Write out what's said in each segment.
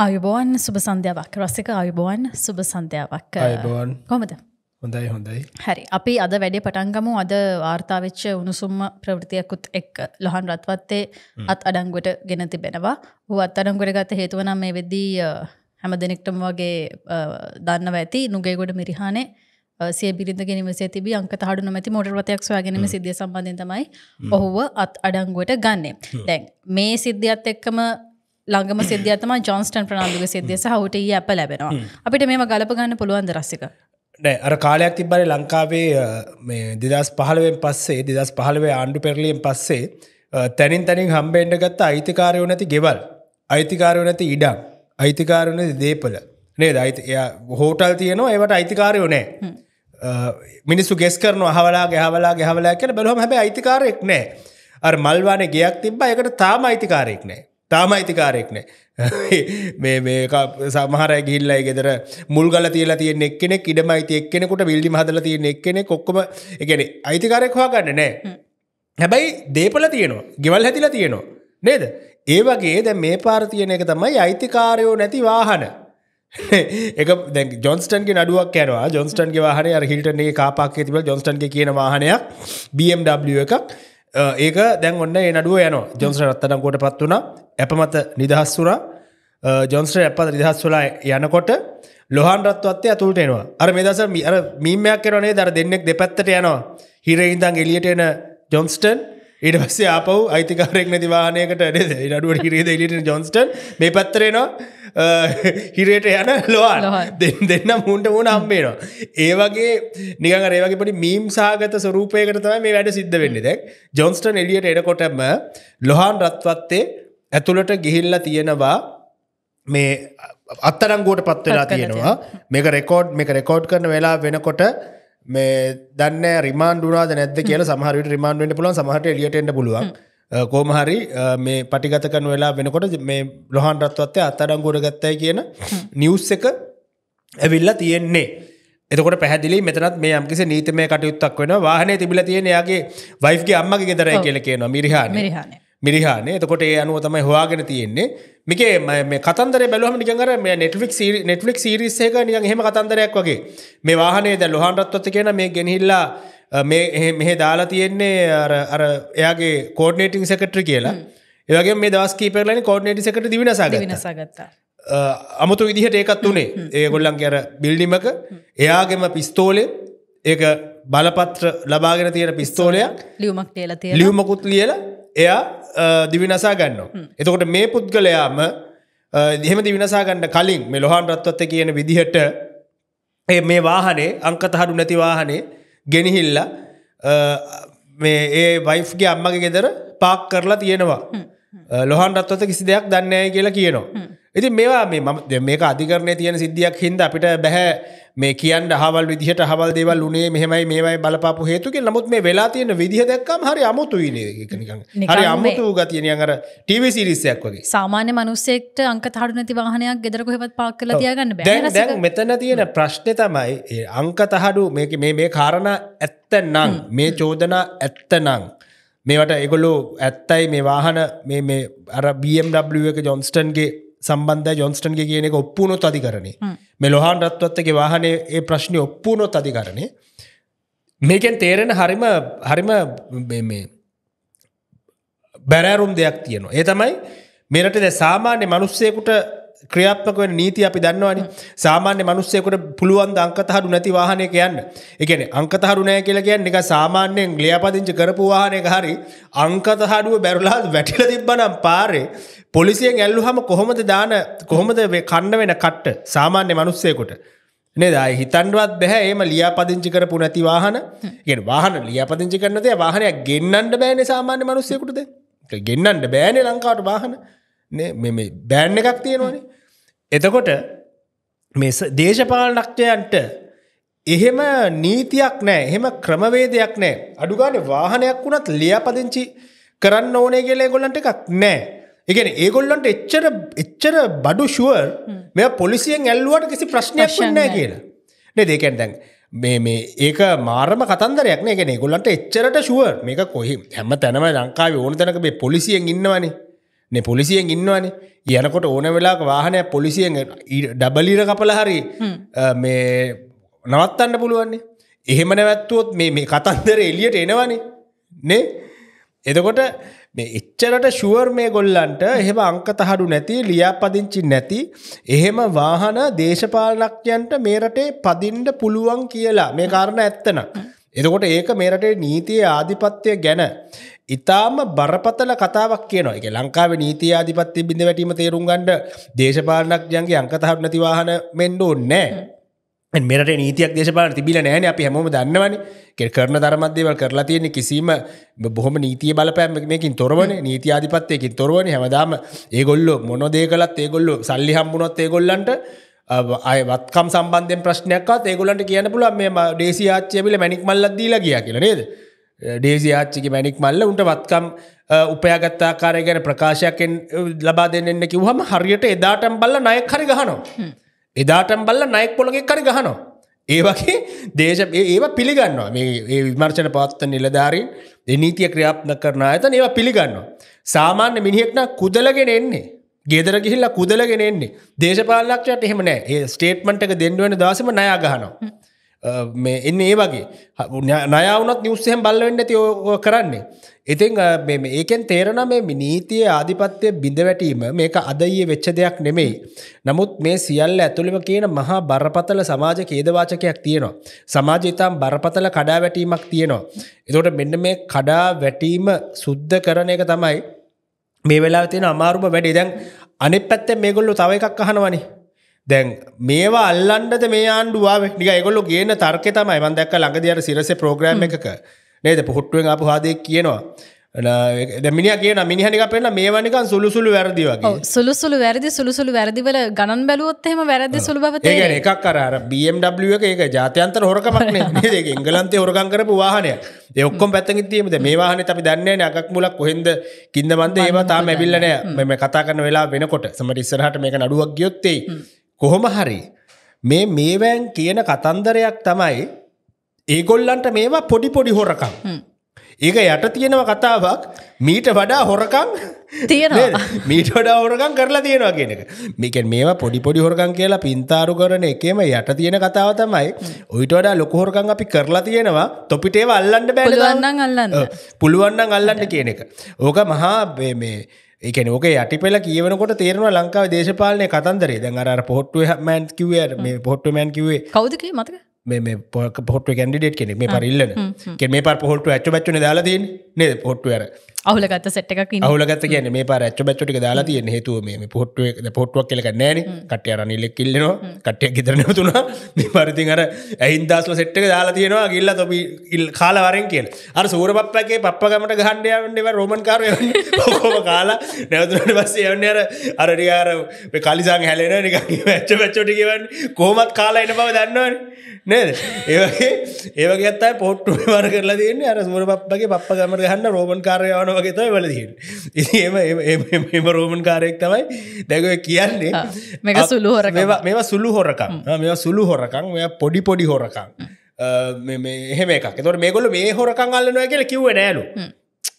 අයුබෝන් සුබ සන්ධ්‍යාවක් රසික අයුබෝන් සුබ සන්ධ්‍යාවක් අයබෝන් කොමද හොඳයි හොඳයි හැරි අපි අද වැඩ පටන්ගමු අද වාර්තාවෙච්ච උණුසුම්ම ප්‍රවෘතියකුත් එක් ලොහන් රත්වත්තේ අත් අඩංගුවට ගෙන තිබෙනවා හූ අත් අඩංගුවට ගත හේතුවනම් මේ වෙද්දී හැම දෙනෙක්ටම වගේ දන්නව ඇති නුගේගොඩ මිරිහානේ සිය බිරිඳ ගෙනවසේ තිබ අංක හඩු නොමැති මොටරවතයක් සොයාගෙනම සිද්ධිය සම්බන්ධතමයි ඔහුව අත් අඩංගුවට ගන්නේ දැන් මේ සිද්ධියත් එක්කම ළඟම සිද්ධිය තම ජොන්ස්ටන් ප්‍රනාාදුක සිද්ධිය සහට ඇප ලැබෙනවා අපිට මේම ගලපගන්න පුළුවන් දරස්සික අර කාලයක් තිබ්බරි ලංකාවේ මේ දෙදස් පහළුවෙන් පස්සේ දෙදස් පහළුවේ ආණ්ඩු පෙරලියෙන් පස්සේ තැනින් තැනින් හම්බෙන්ඩ ගත්ත අයිතිකාරයෝ නැති ගෙවල් අයිතිකාරයෝ නැති ඉඩම් අයිතිකාරයෝ නැති දේපල නේද අයිති එය හෝටල් තියනවා ඒවට අයිතිකාරයෝ නෑ මිනිස්සු ගෙස් කරන හවලා ගහවලා ගහවලා කියෙන බැලොම හැබ අයිතිකාරයෙක් නෑ අ මල්වාන ගයක් තිබ්බා එකට තාම අයිතිකාරයෙක් නෑ තාම අයිතිකාරයෙක් නෑ මේ මේක සමහර ගිල්ල ගෙදර මුල්ගල තියලා තිය එක්කෙනෙ ඉඩම අයිති එක්කෙනෙකුට විල්ඩි හදල තිය එක්කෙනෙ කොක්කම එකනෙ අයිතිකාරයෙක් හවා ගන්න නෑ හැබැයි දේපල තියනවා ගෙවල් හැතිලා තියනවා නේද ඒ වගේ දැ මේ පාර්තියන එක තමයි අයිතිකාරයෝ නැති වාහන එක දැ ජොන්ස්ටන්ගේ නඩුවක් කැනවා ජොන්ස්ටන්ගේ වාහනය හිල්ටන කාපාක් තිබ ජොස්ටන්ගේ කියන වාහනයක් BMW එකක් ඒක දැන් ඔන්න නඩුව යන ජොන්සට රත්තනම් ගොට පත් වුණ ඇපමත නිදහස්සුරා ජොන්ස්ට ඇපත නිදහස්වලා යනකොට ලොහන් රත්වත්ය ඇතුළට එනවා අර මෙදස අර මීමයක් කරනේ දර දෙන්නෙක් දෙපැත්තට යනවා හිරහිදන් එලියට එන ජොන්ස්ටන් ඊට පස්සේ ආපහු අයිතිකාරයෙක් නැති වාහනයකට නේද නඩුවට හිරේ දෙලියට ජොන්ස්ටන් මේ පත්තරේනවා හිරේට යන ලොවා දෙන්න මුන්ට මුණ හම්බේනවා ඒ වගේ නිකන් අර ඒ වගේ පොඩි මීම් සාගත ස්වරූපයකට තමයි මේ වැඩ සිද්ධ වෙන්නේ දැන් ජොන්ස්ටන් එලියට එනකොටම ලොහාන් රත්වත්තේ ඇතුළට ගිහිල්ලා තියෙනවා මේ අත්තරංගුවට පත්වෙලා තියෙනවා මේක රෙකෝඩ් මේක රෙකෝඩ් කරන වෙලා වෙනකොට මේ දන්න රිමාන්ඩුනාද නැද කිය සහරට රිමාන්ඩෙන්ට පුලන් සමහට එලියටෙන්ට පුලුවන් කෝමහරි මේ පටිගත කන වෙලා වෙනකොට මේ ලොහන් රත්වත්තය අත්තඩම් ගොඩ ගත්තයි කියන නිවස් එක ඇවිල්ලා තියෙන්නේ. එතකොට පැහදිලි මෙතනත් මේ යම්කිසි නීතමය කටයුත්තක් වෙන වාහනය තිබිල තියෙන යාගේ වයිෆ්ගේ අම්මගේ ගෙදරයි කියල කියනවා මිරිහාන. මිරිහානේ එතකොට ඒ අනුව තමයි හොයාගෙන තියෙන්නේ මේකේ මේ කතන්දර බැලුවම නිකන් අර මේ Netflix Netflix series එක නිකන් එහෙම කතන්දරයක් වගේ මේ වාහනේ දැන් ලොහන් රත්වත් කියන මේ ගෙනහිල්ලා මේ මෙහෙ දාලා තියෙන්නේ අර අර එයාගේ coordinating secretary කියලා ඒ වගේ මේ දවස් කීපයකලනේ coordinating secretary දිවිනසාගත්තා දිවිනසාගත්තා අමුතු විදිහට ඒකත් උනේ ඒගොල්ලන්ගේ අර බිල්ඩිමක එයාගෙම පිස්තෝලේ ඒක බලපත්‍ර ලබාගෙන තියෙන පිස්තෝලයක් ලියුමක් ලියලා තියෙනවා ලියුමකුත් ලියලා එයා දිවිනසා ගන්න. එතකොට මේ පුද්ගලයාම එහෙම දිවිනසා ගන්න කලින් මේ ලොහන් රත්වත්ත කියන විදිහට මේ වාහනේ අංකතහඩු නැති වාහනේ ගෙනහිල්ල මේ ඒ වයිෆ්ගේ අම්මගේ ගෙදර පාක් කරලා තියෙනවා. ලොහන් රත්වත කිසි දෙයක් දන්නෑ කියලා කියනවා. ඉති මේවා මේ ම මේක අධිකරණය තියෙන සිද්ධියක් හින්ද අපිට බැහැ මේ කියන් හවල් විදිහට හවල් දෙවල් උනේ මෙහෙමයි මේවයි බලපාපු හේතුක නමුත් මේ වෙලා තියෙන විදිහ දැක්කම් හරි අමුතුයි හරි අමුතු ගතියන අර ටව සිරිස්සයක් වගේ සාමාන්‍ය මනුස්සෙක්ට අංක තරු නැති වාහනයක් ගෙදරක හෙවත් පාක් කල තියගන්න දැන් මෙතන තියෙන ප්‍රශ්නය තමයි අංක තහඩු මේක මේ මේ කාරණ ඇත්ත නං මේ චෝදනා ඇත්ත නං. මේවට එගොලු ඇත්තයි මේ වාහන අර BMW එක ජොන්ස්ටන්ගේ සම්බන්ධ ජොන්ස්ටන්ගේ කියනෙ ඔප්පුුණොත් අධිකරණය මෙලොහන් රත්වත්තගේ වාහනේ ඒ ප්‍රශ්නය ඔප්පුුණොත් අධිකරණය මේකෙන් තේරෙන හරිම හරිම මේ බැරෑරුම් දෙයක් තියෙනවා ඒ තමයි මෙරට ද සාමාන්‍ය මනුස්සයකුට ක්‍රියාපක නීති අපි දන්නවානි සාමාන්‍ය මනුස්සයකට පුළුවන් අංකතහරු නැති වාහනය කියන්න එකන අංකතහරු නෑ කියලා කියන්න එක සාමාන්‍යයෙන් ගලියාපදිංචි කරපු වාහනය හරි අංකතහඩුව බැරලා වැටිල තිබ්බනම් පාරේ පොලිසියෙන් ඇල්ලු හම කොහොමද දාන කොහොමද කණ්ඩ වෙන කට්ට සාමාන්‍ය මනුස්සයකොට නේදයි හිතන්ඩුවත් බැහැ ඒම ලියාපදිංචි කරපු නැති වාහන ගෙන් වාහන ලියාපදිංචි කරනද වාහනයක් ගෙන්න්නට බෑන සාමාන්‍ය මනුස්සයකුටද ගෙන්න්නට බෑන ලංකාවට වාහන බෑන්න එකක් තියෙනවානේ එතකොට දේශපාලනක්ටයන්ට එහෙම නීතියක් නෑ එහෙම ක්‍රමවේදයක් නෑ අඩුගාන වාහනයක් වුණත් ලියාපදිංචි කරන්න ඕනේ කියලා ගොල්ලන්ට එකක් නෑ එකන ඒගොල්ලන්ට එච්චර එච්චර බඩු ශුවර් මෙ පොලිසියෙන් ඇල්ලුවට කිසි ප්‍රශ්නයක් නෑ කියලා නෙ දෙකෙන් දැන් මේ මේ ඒක මාරම කතන්දරයක් නගෙන ගොල්ලන්ට එච්චරට ශුවර් මේක කොහි හැම තැනම ලංකාව ඕන තැනක මේ පොලිසියෙන් ඉන්නවනේ පොලිසියෙන් ඉන්නවාන යනකොට ඕන වෙලා වාහනය පොලිසියෙන් ඩබලීර කපල හරි මේ නවත්තන්න පුළුවන්නේ එහෙම නැවැත්තුවොත් මේ කතන්දර එලියට එනවනේ නේ එදකොට එච්චරට ශුවර් මේ ගොල්ලන්ට එහෙම අංක තහඩු නැති ලියාපදිංචි නැති එහෙම වාහන දේශපාලනක්ඥන්ට මේරටේ පදින්ඩ පුළුවන් කියලා මේ කාරණ ඇත්තන. එතකොට ඒක මේරටේ නීතිය ආධිපත්‍යය ගැන ඉතාම බරපතල කතාවක් කියන එක ලංකාව නීති ආධිපත්ති බිඳ වැටීම තේරුම් ගන්ඩ දේශපාලනක් යන්ගේ අංකතහර නැතිවාහන මෙන්ඩෝ නෑ මෙට නීතියක් දේශපාල තිබිල නෑන අපි හැම දන්නවන කෙ කරන ධර්මදේවල් කරලා තියෙන කිසිීම බොහොම නීතිය බලපෑමකින් තොරවන නීති ආධිපත්තයකින් තොරවන හැමදාම ඒගොල්ලො මොනොදේ කලත් ඒගොල්ලො සල්ලි හම්බුණොත් ඒගොල්ලන්ට අයවත්කම් සම්බන්ධය ප්‍රශ්නයක්ත් ඒගොලන්ට කියන පුලන් මේ ඩේසි ආච්චයමිල මැනික් මල්ලදීලා කිය කියල නේද ඩේසි ආච්චිගේ මැනික් මල්ල උන්ට වත්කම් උපයාගත්තාකාරය ගැන ප්‍රකාශයක්ෙන් ලබා දෙන්න කිව්හම හරියට එදාටම් බල්ල නයක් හරි ගහනවා. එදාටම් බල්ල නයෙක් පොළගෙක් කරි ගහනවා. ඒ වගේ දේශ ඒව පිළිගන්නවා මේ ඒ විමර්ශන පවත්ත නිලධාරීන් දෙනීතිය ක්‍රියාප්න කරන ඇතන ඒවා පිළිගන්නවා. සාමාන්‍ය මිනිහෙක්න කුදලගෙන එන්නේ. ගෙදර ගිහිල්ලා කුදලගෙන එන්නේ දේශපාලක්ෂයට එහෙම නෑ ඒ ස්ටේට්මන්ට එක දෙන්නුවෙන දසම නයා ගහනවා. මේ එන්න ඒ වගේ නයවනත් නිවස්සෙන් බල්ලවෙන්න ඇති ඕ කරන්නේ. ඉතිං ඒකෙන් තේරණ මේ නීතිය ආධිපත්‍යය බිඳ වැටීම මේක අදයේ වෙච්ච දෙයක් නෙමෙයි. නමුත් මේ සියල්ල ඇතුළිම කියන මහා බරපතල සමාජ කේදවාචකයක් තියෙනවා. සමාජිතාම් බරපතල කඩා වැටීමක් තියෙනවා. එතොට මෙන්න මේ කඩා වැටීම සුද්ධ කරන එක තමයි මේ වෙලා තියෙන අමාරුම වැඩි දැන් අනෙත් පැත්තේ මේගොල්ලු තව එකක් අහනවනේ දැන් මේවා අල්ලන්ට මේ ආණ්ඩුව නික ගොල්ලු කියන තර්ක තමයි මන්දක් ළඟදර සිරස ප්‍රෝග්‍රම් එකක නේද පොහොට්ටුවෙන් අප හදය කියනවා මිනි කියන මිනිහනික පෙන මේවනික සුළුසුළු වැරදි වගේ සුළුසුළු වැරදි සුළුසුළු වැරදිවල ගණන් බැලුවොත්හෙම වැරදි සුළුබව එකක් කරර BMW එක එක ජාතයන්තර හොරකමක්න ඉංගලන්තය හොරකන් කරපු වාහනය එක්කොම් පැත්තග තිීමද මේ වාහන අපි දන්නන්නේ අකක් මුලක් කොහෙද කින්ද බන්ද ඒවා තාම ඇවිල්ලනෑ මෙම කතා කරන වෙලා වෙනකොට සමට ඉස්සරහට මේක නඩුවක් ගියොත්තේ කොහොම හරි මේ මේවෑන් කියන කතන්දරයක් තමයි ඒගොල්ලන්ට මේවා පොඩි පොඩි හොරකම් ඒක යට තියෙනව කතාවක් මීට වඩා හොරකම් තියෙන මීට වඩා හොරකම් කරලා තියෙනවා කියෙනක මේක මේවා පොඩි පොඩි හොරකම් කියලා පින්තාරු කරන එකම යට තියෙන කතාව තමයි ඔයිට වඩා ලොකහොරකම් අපි කරලා තියෙනවා තොපිටේ අල්ලන්න බැලන්න අල්ලන්න පුළුවන්න අල්ලන්න කියන එක ඕක මහා මේ එකන ඕක යටි පෙල කියවනකොට තේරවා ලංකාව දේශපාලනය කතන්දරේ දැන් අර පොට්ටුව මෑන් කිවේ මේ පොට්ටුමෑන් කිවේ කවදක මතක මේ පොට කැඩිඩේට් කෙනෙ මේ පරිල්ලන කෙ මේ පොට ඇච් ච්න දාලදී නේ පොට්ටුවර අවුලගත සට්ක අවුලගත කියන මේ පරච්ච බච්චටි දාලා තියෙන හේතුව මේ පොට්ටුව පොට්ටුවක් කෙලක නෑන කට්ටය රනිල්ල කිල්ලන කට්ටයක් ගෙතරන තුන මේ පරිතින් අර ඇයින්දස්ල සට්ක දාලා තියෙනවා ගිල්ල තොබි ඉල් කාලවරෙන් කියල් අර සූර පප්පගේ පප්පගමට ගහන්ඩයන්ව රෝමන් කාරය හෝම කාලා නැවතුනට පස්සේ යන්න අර අරරියාර කලිසාන් හැලෙන නික වැච්ච පැච්චටි කියවන් කෝමත් කාලා එන බව දන්නවන නේද ඒවගේ ඒවගේ ඇත්තයි පොට්ටුව වර කරලා තියන්නේ අර සූර පප්පගේ පප්පගමට ගහන්න රෝමන් කාරයවන වගේ තයි වලදී එම රෝමන් කාරයෙක් තමයි දැකව කියන්නේ මේක සුළු හොර මේවා සුළු හොරකම් මෙ සුළු හොරකං ඔය පොඩි පොඩි හොරකං එහෙම එකක් තොට මේගොල මේ හොරකං අල්ලනවා කියල කිව්ව නෑලු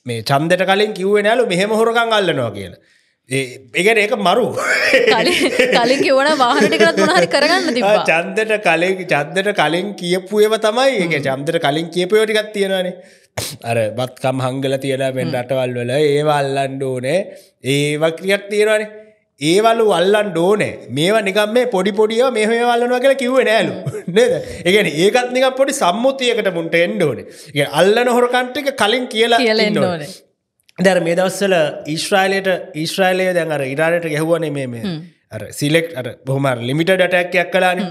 මේ චන්දට කලින් කිව්ව නෑලු මෙහෙම හොරකං අල්ලනවා කියලා ඒගැන ඒක මරු කලින් කිවන වාහනට කරත් මොහරි කරගන්න චන්දට කලින් චන්දට කලින් කියපුයව තමයි ඒක චන්දට කලින් කියපයෝටිකත් තියෙනවානේ අර බත්කම් හංගල තියෙන මෙෙන් රටවල් වල ඒවල්ලන්ඩ ඕනේ ඒව ක්‍රියක් තියෙනවානේ ඒවලු අල්ලන් ඕනේ මේවා නිකම් මේ පොඩි පොඩිය මේ වල්ලනවා කියලා කිව්වේ නෑලු නේද ඒගැන ඒකත් නික පොඩි සම්මුතියකට මුන්ට එන්ඩ ඕනේ ඒ අල්ලන හොරකන්ටික කලින් කියලා කියලන්න ඕනේ දැර මේ දවස්සල ඊශ්‍රායිලයට ඊශ්‍රායිලය දැන් අර ඉරාණයට ගැහුවන මේ මේ සිලෙක්් අර බොහමර ලිමිට ඩටැක්යක් කලාන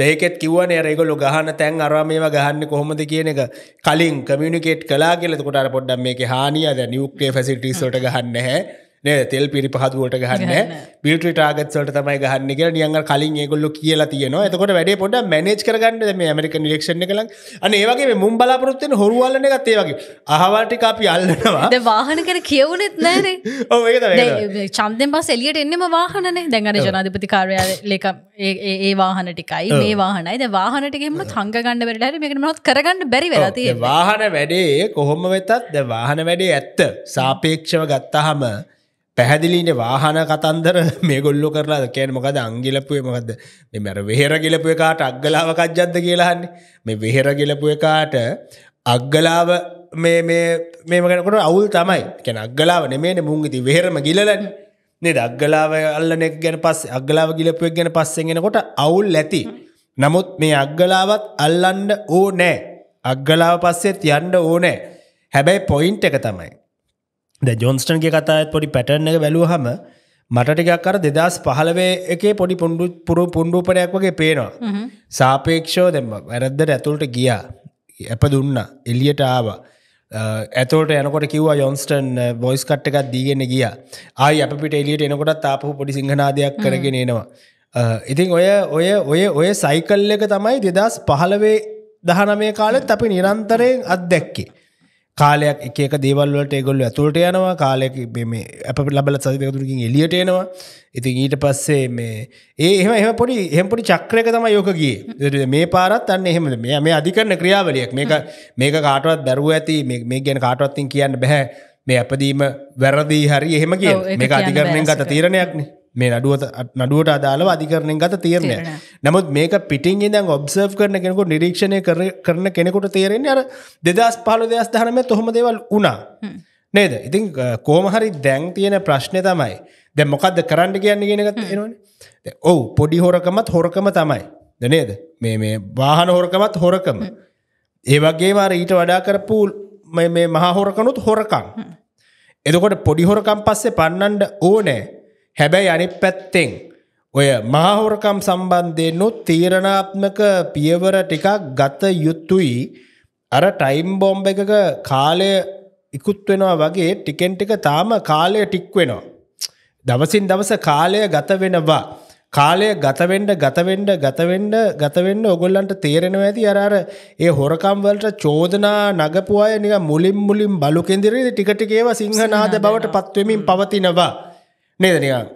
දෙහෙකෙත් කිවන රෙගොලු ගහන්න තැන් අරමේම ගහන්න කොහොමද කියන එක කලින් කමියනිකේට් කලා කියලෙකොට අර පොඩ්ඩම් මේ හානිය ද නිියුක්ේ ෆැසිටිසට ගහන්න හැ නෑ තෙල් පිරි පහදුවට ගහන්න පිල්ටි ටාගත්වලට තමයි ගහන්නක නියඟ කලින් ඒගොල්ල කියලා තියන එතකොට වැඩේ පොඩ මැනේජ් කරගන්න මේ ඇමරික නිරක්ෂණ කළන් අන ඒවගේ මුම් බලාපොරොත්තෙන් හොරුවල්ලන ගත්තේ වගේ අහවල්ටි අපි අල්ලනවා වාහන කර කියවනෙත් නෑනේ චන්දෙන් පස් එලියට එන්නෙම වාහනනේ දැඟන ජනාධපති කාර්යාල ලේක ඒ වාහන ටිකයි මේ වාහනයි ද වාහනටකෙම හංගන්න වැඩට මේකනමත් කරගන්න බැරි වෙලාතිය වාහන වැඩේ කොහොම වෙතත් ද වාහන වැඩේ ඇත්ත සාපේක්ෂව ගත්තහම පැහැදිලිට වාහන කතන්දර මේ ගොල්ලො කරලා කෑන මොකද අංගිලපුය මොකද මෙ මැර වෙහෙර ගෙලපු එකාට අක්ගලාවකජ්ජත්ද කියලාන්නේ මේ වෙහෙර ගෙලපු එකාට අක්ගලාව මේමකනකට අවුල් තමයි කැන අක්ගලාව නෙමේන මුංගති වෙහෙරම ගිලලන්න නේ අක්ගලාව අල්ලනෙක් ගැන පස් අක්ගලාව ගිලපුයක් ගැන පස්සෙන්ගෙනකොට අවුල් ඇති නමුත් මේ අක්ගලාවත් අල්ලන්ඩ ඕ නෑ අක්ගලාව පස්සෙත් යන්ඩ ඕනෑ හැබැයි පොයින්ට එක තමයි ද ජොන්ස්ටන්ගේ කතාත් පොඩි පැටර්න එක බැලූ හම මටටිකක් අර දෙදස් පහලවේ එක පොඩි පුඩු පුරු පුණ්ඩුපනයක් වගේ පේනවා සාපේක්ෂෝ දෙම වැරද්දට ඇතුළට ගියා ඇප දුන්න එලියට ආවා ඇතෝට යනකොට කිව්වා යොන්ස්ටන් බොයිස් කට් එකක් දීගෙන ගිය ආයි අපිට එලියට එනකොටත් ආපහු පොඩි සිංහනාදයක් කරගෙන එනවා ඉතින් ඔය ඔය ඔය ඔය සයිකල් එක තමයි දෙදස් පහලවේ දහනමේ කාලෙත් අපි නිරන්තරයෙන් අත්දැක්කේ කාලයක් එක දේවල්ලට ගොල්ල ඇතුළට යනවා කාලයක් මේ අප ලබල සතිකතුරකින් එලියට එනවා ඉතින් ඊට පස්සේ මේ ඒ එහම එම පොඩි හෙම්පොඩි චක්‍රයක තම යෝකගේ මේ පාරත් අන්න එහෙම මේ මේ අධිකරන ක්‍රියාවලියක් මේක මේක කාටවත් බැරුව ඇති මේ ගැන කාටවත්තින් කියන්න බැහැ මේ අපදීම වැරදිී හරි එහෙම කිය මේ අධිකරණයෙන් ගත තීරණයක්නේ මේ නඩුවත නඩුවට අදාළව අධිකරණය ගත තීරණය නමුත් මේක පිටින් ඉදන් ඔබ්සර්ව් කරන කෙනෙකු නිරීක්ෂණය කරන කෙනෙකුට තේරෙන්නේ අර දෙදස් පහල දෙදස් දහනම තොහොම දෙවල් වුණා නේද ඉතින් කෝමහරි දැන් තියෙන ප්‍රශ්නය තමයි දැ මොකක්ද කරන්න කියන්න ගෙනගත් එනවනේ ඔවු පොඩි හොරකමත් හොරකම තමයි දනේද මේ මේ වාහන හොරකමත් හොරකම ඒවගේ වාර ඊට වඩා කරපු මේ මහා හොරකනුත් හොරකම් එතකොට පොඩි හොරකම් පස්සේ පන්නන්ඩ ඕනෑ හැබැයි අනි පැත්තෙන් ඔය මහහෝරකම් සම්බන්ධයෙන්නුත් තීරණාත්මක පියවර ටිකක් ගත යුත්තුයි අර ටයිම් බෝම්බ එකක කාලය ඉකුත් වෙනවා වගේ ටිකෙන් ටික තාම කාලය ටික් වෙනවා. දවසින් දවස කාලය ගත වෙනවා. කාලය ගතවෙන්ඩ ගතවෙන්ඩ ගතවෙන්ඩ ගතවෙන්න ඔගොල්ලන්ට තේරෙනවා ඇති අරර ඒ හොරකම්වලට චෝදනා නගපුවාය නික මුලින් මුලින් බලු කෙදිරේ ටිකටිකේව සිංහනාද බවට පත්වමින් පවතිනවා. නේද නිකන්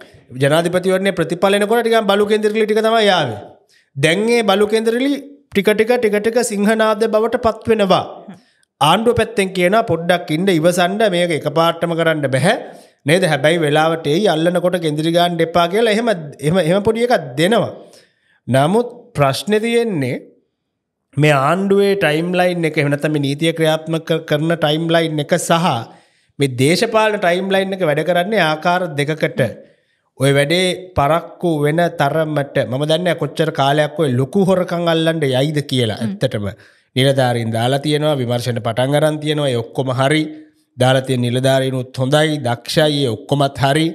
ජනාධිපතිවරණය ප්‍රතිඵලනකොට ටිකන් බලු කේන්ද්‍රවල ටික තමයි ආවේ. දැන් ඒ බලු කේන්ද්‍රවල ටික ටික ටික ටික සිංහනාද බවට පත් වෙනවා. ආණ්ඩුව පැත්තෙන් කියන පොඩ්ඩක් ඉන්න ඉවසන්න මේක එකපාර්ටම කරන්න බැහැ නේද හැබැයි වෙලාවට ඒ අල්ලනකොට කෙන්දිරිගාන් දෙපා කියලා එහෙම එම එම පොඩි එකක් දෙනවා. නමුත් ප්‍රශ්නේ තියෙන්නේ මේ ආණ්ඩුවේ ටයිම් ලයින් එක එහෙම නැත්නම් මේ නීතිය ක්‍රියාත්මක කරන ටයිම් ලයින් එක සහ මේ දේශපාලන ටයිම් ලයින් එක වැඩ කරන්නේ ආකාර දෙකකට ඔය වැඩේ පරක්කු වෙන තරමට මම දන්න කොච්චර කාලයක් ඔය ලොකු හොරකං අල්ලන්ට යයිද කියලා ඇත්තටම නිලධාරින් දාලා තියෙනවා විමර්ශණ පටන් අරන් තියෙනවා ඔක්කොම හරි දාලතිය නිලධාරීනුත් හොඳයි දක්ෂයි ඔක්කොමත් හරි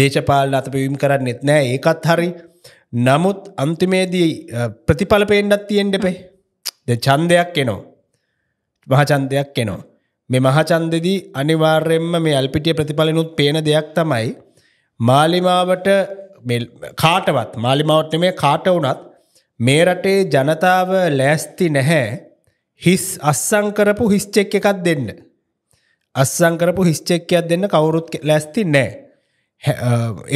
දේශපාලන අත පිවිම් කරන්න එත් නෑ ඒකත් හරි නමුත් අන්තිමේදී ප්‍රතිඵල පේෙන්ඩත් තියෙන්ඩපේ ද චන්දයක් එනවා මහචන්දයක් එනවා මේ මහචන්දෙදී අනිවාර්යෙන්ම මේ අල්පිටිය ප්‍රතිඵලනුත් පේන දෙයක් තමයි මාලිමාවට කාටවත් මාලිමාවට මේ කාට වුනත් මේ රටේ ජනතාව ලෑස්ති නැහැ හිස් අස්සංකරපු හිස්්චෙක් එකක් දෙන්න. අස්සංකරපු හිස්්චෙක්කයක් දෙන්න කවුරුත් ලැස්ති නෑ.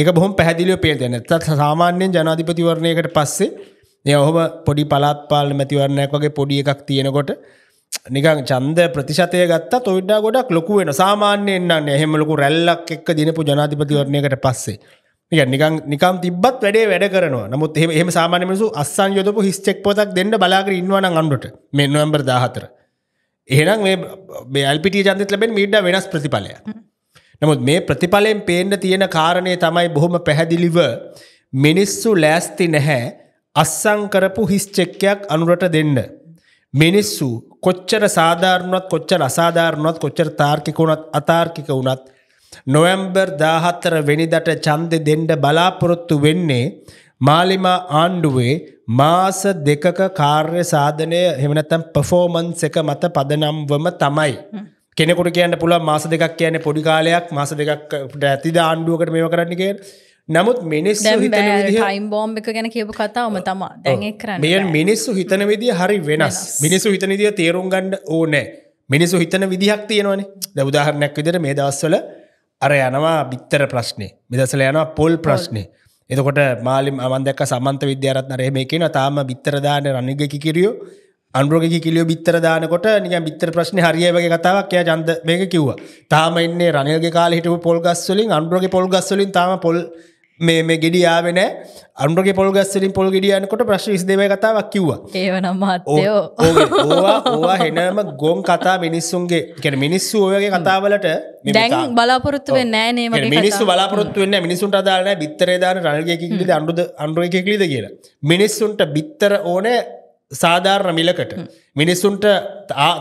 එක බොහොම පැදිලිව පේ දෙන තත් සාමාන්‍යයෙන් ජනාධිපතිවරණයකට පස්සේ එය ඔහොම පොඩි පලාත්පාල මැතිවරණයක් වගේ පොඩි එකක් තියෙනකොට නිකං චන්ද ප්‍රතිශතය ගත්ත තොවිඩා ගොඩක් ලොකු වෙන සාමාන්‍යයන්න එහෙම ලොකු රැල්ලක් එක් දිනපු ජනාතිපතිවරණයකට පස්සේ නික නිකම් නිකම් තිබත් වැඩේ වැඩ කරනවා නමුත් එහ එහම සාමානමසු අස්සන් යොදපු හිස්චෙක් පොතක් දෙන්න බලාගර ඉන්නවන අන්ඩුට මෙ නොම්බර් දාහතර එහෙනම් මේ බල්පිටිය ජන්තත ලැබෙන් මීඩ වෙනස් ප්‍රතිඵලයක් නමුත් මේ ප්‍රතිඵලයෙන් පේන්න තියෙන කාරණය තමයි බොහොම පැහැදිලිව මිනිස්සු ලෑස්ති නැහැ අස්සං කරපු හිස්චෙක්කයක් අනුරට දෙන්න. මිනිස්සු කොච්චර සාධාරණුවත් කොච්චර අසාධාරණුවත් කොච්චර තාර්කික වුණත් අතාර්කික වුණත් නොවැම්බර් දාහත්තර වෙනිදට චන්දෙ දෙන්ඩ බලාපොරොත්තු වෙන්නේ මාලිමා ආණ්ඩුවේ මාස දෙකක කාර්ය සාධනය හෙමනැතම් පෆෝමන්ස් එක මත පදනම්වම තමයි. කෙනෙකුට කියන්න පුළුව මාස දෙකක් කියන්නේ පොඩි කාලයක් මාස දෙකක් ඇතිද ආණ්ඩුවකට මේ කරන්නගේ නමුත් මිනිස්සු ටයිම් බෝම්බ එක ගැන කියපු කතාවම තමා දැනෙක් කරන්න මෙය මිනිස්සු හිතන විදි හරි වෙනස් මිනිසු හිතනදිය තේරුම් ගණ්ඩ ඕනෑ මිනිසු හිතන විදිහක් තියෙනවනේ දැවදාහරණයක් විදිර මේ දවස්වල අර යනවා බිත්තර ප්‍රශ්නය මෙදසල යනවා පොල් ප්‍රශ්නය එතකොට මාලිම් අමන්දක සමන්ත විද්‍යාරත්න රහමකෙන තාම බිත්තරදාන රනිගකි කිරියෝ අන්රෝගකි කිලියෝ බිත්තර දානකොට නික බිත්තර ප්‍රශ්න හරිය වගේ කතාවක් එයා ජන්ද මේක කිව්වා තාම එන්නේ රනිල්ගේ කාල හිටපු පොල්ගස්වලින් අන්රෝග පොල්ගස්වලින් තාම පොල් මේ මේ ගෙඩියාවන අන්ුගේ පොල් ගස්සලින් පොල් ගෙඩියනකොට ප්‍රශ් විස්දව කතාවක් කිව්වා ඒවනම් මත්තයෝ ඕවා ඕවා හෙනම ගොම් කතා මිනිස්සුන්ගේ කැන මිනිස්සු ඔයගේ කතාවලට දැන් බලාපොරත්තුව නෑනේ මිනිස්සු බලාපොරත්තු වන්න මිනිසුන්ට අදාලන බිත්තරේදාන රල්ගයකිද අන්ුද අන්ුව එකෙක්ලිද කියලා මිනිස්සුන්ට බිත්තර ඕනෑ සාධාරණ මිලකට මිනිස්සුන්ට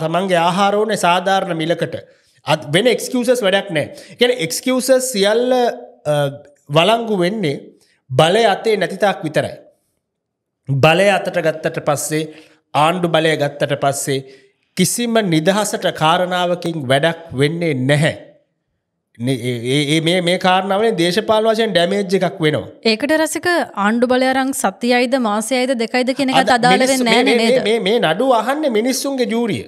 තමන්ගේ ආහාරෝනය සාධාරණ මිලකට අත් වෙන එක්කසස් වැඩක් නෑ කැන එක්කසස් සියල්ල වලංගු වෙන්නේ බලය අතේ නැතිතාක් විතරයි. බලය අතට ගත්තට පස්සේ ආණ්ඩු බලය ගත්තට පස්සේ කිසිම නිදහසට කාරණාවකින් වැඩක් වෙන්නේ නැහැ. ඒ මේ මේ කාරණාවන දේශපාල වශයෙන් ඩැමේජ් එකක් වෙනවා. ඒකට රසික ආණ්ඩු බලයරං සතියයිද මාසයයිද දෙකයිද කෙනෙක අදාලවෙන්න මේ නඩු අහන්න මිනිස්සුන්ගේ ජූරිය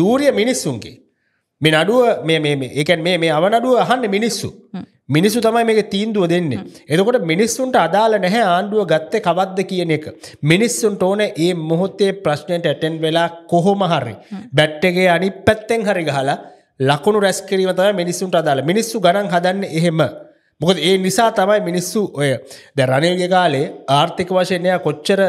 ජූරිය මිනිස්සුන්ගේ මේ නඩුව ඒකැන් මේ අව නඩුව අහන්න මිනිස්සු මිනිස්සු තමයි මේක තීන්දුව දෙන්නේ. එතකොට මිනිස්සුන්ට අදාළ නැහැ ආණ්ඩුව ගත්තේ කවද්ද කියන එක. මිනිස්සුන්ට ඕන ඒ මොහොත්තේ ප්‍රශ්නයට ඇටෙන් වෙලා කොහොම හරි. බැට්ටගේ අනි පැත්තෙන් හරි ගහලා ලකුණු රැස්කිරීම තමයි මිනිස්සුන්ට අදාළ මිනිස්සු ගණන් හදන්න එහෙම. මොකද ඒ නිසා තමයි මිනිස්සු ඔය ද රනිල්ගේ කාලේ ආර්ථික වශයනය කොච්චර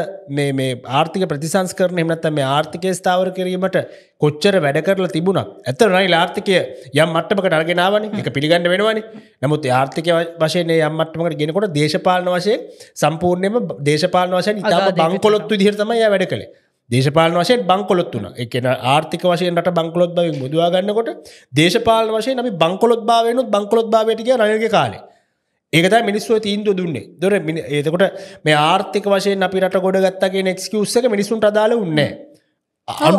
මේ ආර්ථික ප්‍රතිසංස් කරන එමනත්ත මේ ආර්ථිකය ස්ථාවර කිරීමට කොච්චර වැඩ කරලා තිබුණක් ඇත රනිල් ආර්ථිකය යම් මට්ටමකට අරගෙනාවන එක පිළිගන්න වෙනවනි නමුත් ආර්ථික වශයනය යම් මට්ටමකට ගෙනකොට දේශපාලන වශය සම්පූර්ණයම දේශපාලන වශයෙන් ඉතා බංකොලොත්තු දිහරතමයි වැඩ කළේ දේශපාලන වශයෙන් බංකොලොත් වන එකන ආර්ථික වශයෙන්ට බංකොලොත් බව මුදවා ගන්නකොට දේශපාල වශය අපි බංකොලොත් භාවයනුත් බංකොලොත් භාවයට රනිග කාලේ ඒකත මිනිස්සුව තීන්දුව දුන්නේ දොර ඒතකොට මේ ආර්ථික වශයෙන් අපි රට ගොඩ ගත්තගේ නෙක්ස්කවස්සක මිනිසුන්ට අදාල උන්නේ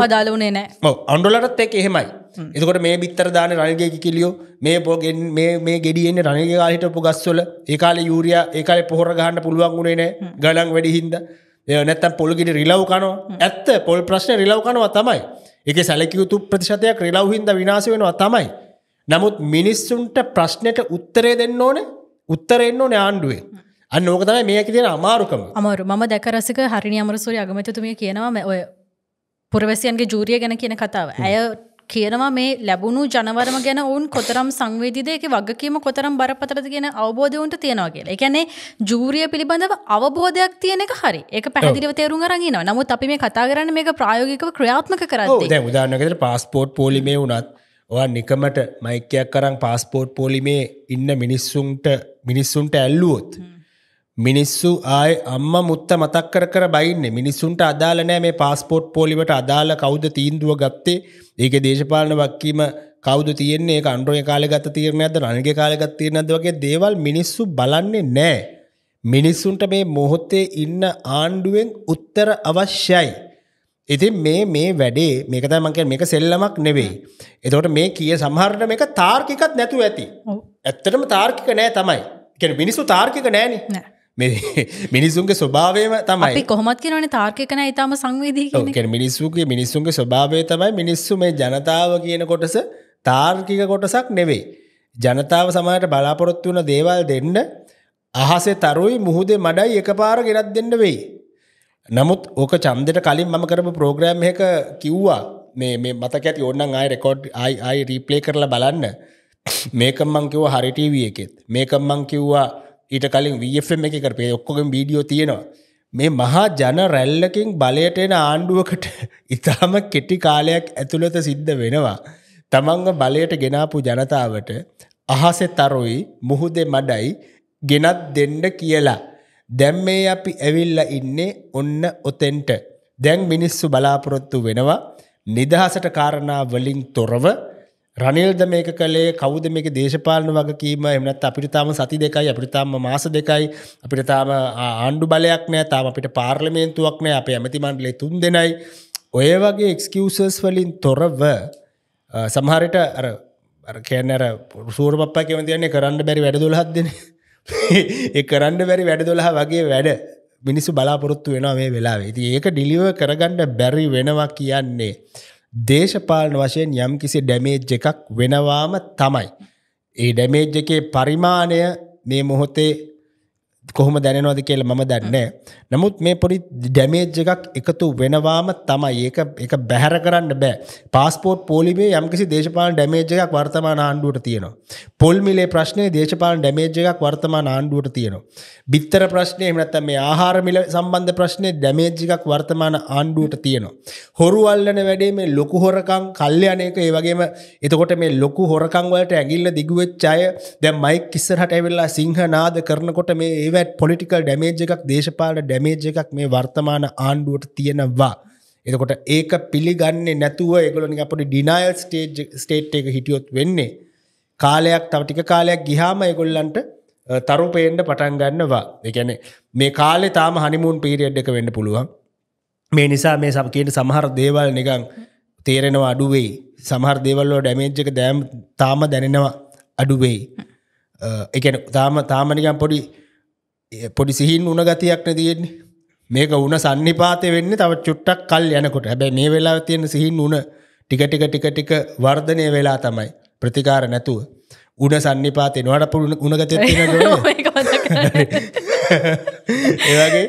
අදාල වනේ නෑ අන්ඩුලටත් එක එහෙමයි එතකොට මේ බිත්තර දාන රනිගේ කිලියෝ මේ පෝගෙන් මේ ගෙඩියෙන්නේ රනිගේ ගාහිටපු ගස්වල ඒකාල යුරයා ඒකාල පොහොර ගහන්න පුළුවන් වුණේ නෑ ගලන් වැඩි හින්ද නැත්තම් පොල්ගිට රිලව් කනෝ ඇත්ත පොල් ප්‍රශ්න රිලව් කනවා තමයි එක සැලකියුතු ප්‍රතිශතයක් රිලව් හින්ද විනාස වෙනවා තමයි නමුත් මිනිස්සුන්ට ප්‍රශ්නයට උත්තරේ දෙන්න ඕනේ උත්තරෙන්න ඕන ආණ්ඩුවේ අන්න ඕක තමයි මේක තියෙන අමාරුකම අමරු ම දැකරසක හරිනි අමරසුරි අගමතුතුමිය කියනවාම ඔය පුරවැසියන්ගේ ජූරිය ගැන කියන කතාව ඇය කියනවා මේ ලැබුණු ජනවරම ගැන ඔවුන් කොතරම් සංවේදිදයක වගකීම කොතරම් බරපතරද ගෙන අවබෝධවන්ට තියෙනවා කියලා එකැනේ ජූරිය පිළිබඳව අවබෝධයක් තියෙන එක හරි එක පැදිලිව තේරුම් අරගෙන නමුත් අපි මේ කතා කරන්න මේ ප්‍රායෝගිකව ක්‍රියාත්මක කරන්න උදානකට පාස්පෝට් පොලිමේ වුණත් ඔ නිකමට මයිකයක් කරං පාස්පෝට් පොලිමේ ඉන්න මිනිස්සුන්ට මිනිස්සුන්ට ඇල්ලුවොත් මිනිස්සු ආය අම්ම මුත්ත මතක් කර කර බයින්න මිනිස්සුන්ට අදාල නෑ මේ පාස්පෝට් පොලිමට අදාළ කෞද තීන්දුව ගත්තේ ඒක දේශපාලන වක්කීම කෞද තියන්නේ අන්ඩුව කාල ගත තීරණ ඇද අනගේ කාලගත් තීරණ ඇද වගේ දේවල් මිනිස්සු බලන්නේ නෑ මිනිස්සුන්ට මේ මොහොත්තේ ඉන්න ආණ්ඩුවෙන් උත්තර අවශ්‍යයි ඉතින් මේ මේ වැඩේ මේකතයි මංකෙන් මේක සෙල්ලමක් නෙවෙයි. එතකොට මේ කිය සමහරට මේක තාර්කිකත් නැතුව ඇති. ඇත්තටම තාර්කික නෑ තමයි. කියන්නේ මිනිස්සු තාර්කික නෑනි. මේ මිනිසුන්ගේ ස්වභාවයම තමයි. අපි කොහොමත් කියනවනේ තාර්කික නෑ ඊටම සංවේදී කියන්නේ. ඔව් කියන්නේ මිනිස්සුගේ මිනිස්සුන්ගේ ස්වභාවය තමයි මිනිස්සු මේ ජනතාව කියන කොටස තාර්කික කොටසක් නෙවෙයි. ජනතාව සමහරට බලාපොරොත්තු වෙන දේවල් දෙන්න අහසේ තරුයි මුහුදේ මඩයි එකපාර ගෙනත් දෙන්න වෙයි. නමුත් ඕක චන්දෙට කලින් මම කරපු ප්‍රෝග්‍රෑම් එක කිව්වා මේ මේ මතක ඇති ඔන්නන් ආයි රෙකෝඩ් අයි රීප්ලේ කරලා බලන්න මේකම්මං කිව හරිටව එකෙත් මේකම්මං කිව්වා ඊට කලින් වFම් එක කරපේ ඔක්කොගම වීඩියෝ තියෙනවා මේ මහා ජන රැල්ලකින් බලයට එන ආණ්ඩුවකට ඉතාම කෙටි කාලයක් ඇතුළත සිද්ධ වෙනවා. තමන්ග බලයට ගෙනාපු ජනතාවට අහසෙ තරුයි මුහුදෙ මඩයි ගෙනත් දෙන්න කියලා. දැම් මේ අපි ඇවිල්ල ඉන්නේ ඔන්න ඔතෙන්ට දැන් මිනිස්සු බලාපොරොත්තු වෙනවා නිදහසට කාරණා වලින් තොරව රනිල්ද මේක කළේ කවුද මේක දේශපාලන වගකීම එමනත් අපිට තාම සති දෙකයි අපිට තාම මාස දෙකයි අපිට තාම ආණ්ඩු බලයක් නෑ තාම අපිට පාර්ලමේන්තුවක් නෑ අපේ ඇමති මණ්ඩලේ තුන් දෙනයි ඔය වගේ එක්ස්කසස් වලින් තොරව සමහරට අර කෑනර සූරපපා කියවතියන්නේ කරන්න බැරි වැඩදුල හත්දනේ ඒ කරන්න බැරි වැඩ දොළහ වගේ වැඩ මිනිස්සු බලාපොරොත්තු වෙනවා මේ වෙලාවේ ති ඒක ඩිලිව කරගන්න බැරි වෙනවා කියන්නේ. දේශපාලන වශයෙන් යම් කිසි ඩැමේජ් එකක් වෙනවාම තමයි. ඒ ඩැමේජ් එකේ පරිමාණය මේ මොහොතේ කොහොම දැනවාද කියල මම දන්නේ නමුත් මේ පොඩි ඩැමේජ් එකක් එකතු වෙනවාම තමයි ඒක එක බැහැර කරන්න බෑ පස්පෝට් පොලිමේ යම්කිසි දේශපාන ඩැමේජ් එකක් වර්තමාන ආණ්ඩුවට තියෙනවා පොල් මිලේ ප්‍රශ්නය දේශපාන ඩැමේජ් එකක් වර්තමාන ආණ්ඩුවට තියෙනවා බිත්තර ප්‍රශ්නය එමනත්තම් මේ ආහාර මිල සම්බන්ධ ප්‍රශ්නය ඩැමේජ් එකක් වර්තමාන ආණ්ඩුවට තියෙනවා හොරු අල්ලන වැඩේ මේ ලොකු හොරකං කල්්‍යයනයක ඒ වගේම එතකොට මේ ලොකු හොරකංවලට ඇගිල්ල දිගුවච්චාය දැ මයික් කිස්සරහට ඇවෙල්ලා සිංහ නාද කරනකොට මේ ඒව බැඩ් පොලිටිකල් ඩැමේජ් එකක් දේශපාල ඩැමේජ් එකක් මේ වර්තමාන ආණ්ඩුවට තියෙනවා එතකොට ඒක පිළිගන්නේ නැතුව එකගලනි අපට ඩිනයිල් ස්ටේජ් ස්ටේට් එක හිටියොත් වෙන්නේ කාලයක් තවටික කාලයක් ගිහාම එගොල්ලන්ට තරුපයෙන්ට පටන් ගන්නවා එකැනෙ මේ කාලෙ තාම හනිමුන් පීරියඩ් එක වෙන්න පුළුවන් මේ නිසා මේ සමකයට සමහර දේවල් නිකං තේරෙනවා අඩුවෙයි සමහර දේවල්ලෝ ඩැමේජ්ජක දෑම් තාම දැනෙනවා අඩුවෙයි එකන තාම තාමනිකම් පොඩි පොඩි සිහින් උන ගතියක්න තියෙන්නේ මේක උන සන්නිපාතය වෙන්න තව චුට්ටක් කල් යනකොට හැබැයි මේ වෙලා තියෙන සිහින් උන ටික ටික ටික ටික වර්ධනය වෙලා තමයි ප්‍රතිකාර නැතුව උන සන්නිපාතය නොවට පුුණ උනගතය ඒගේ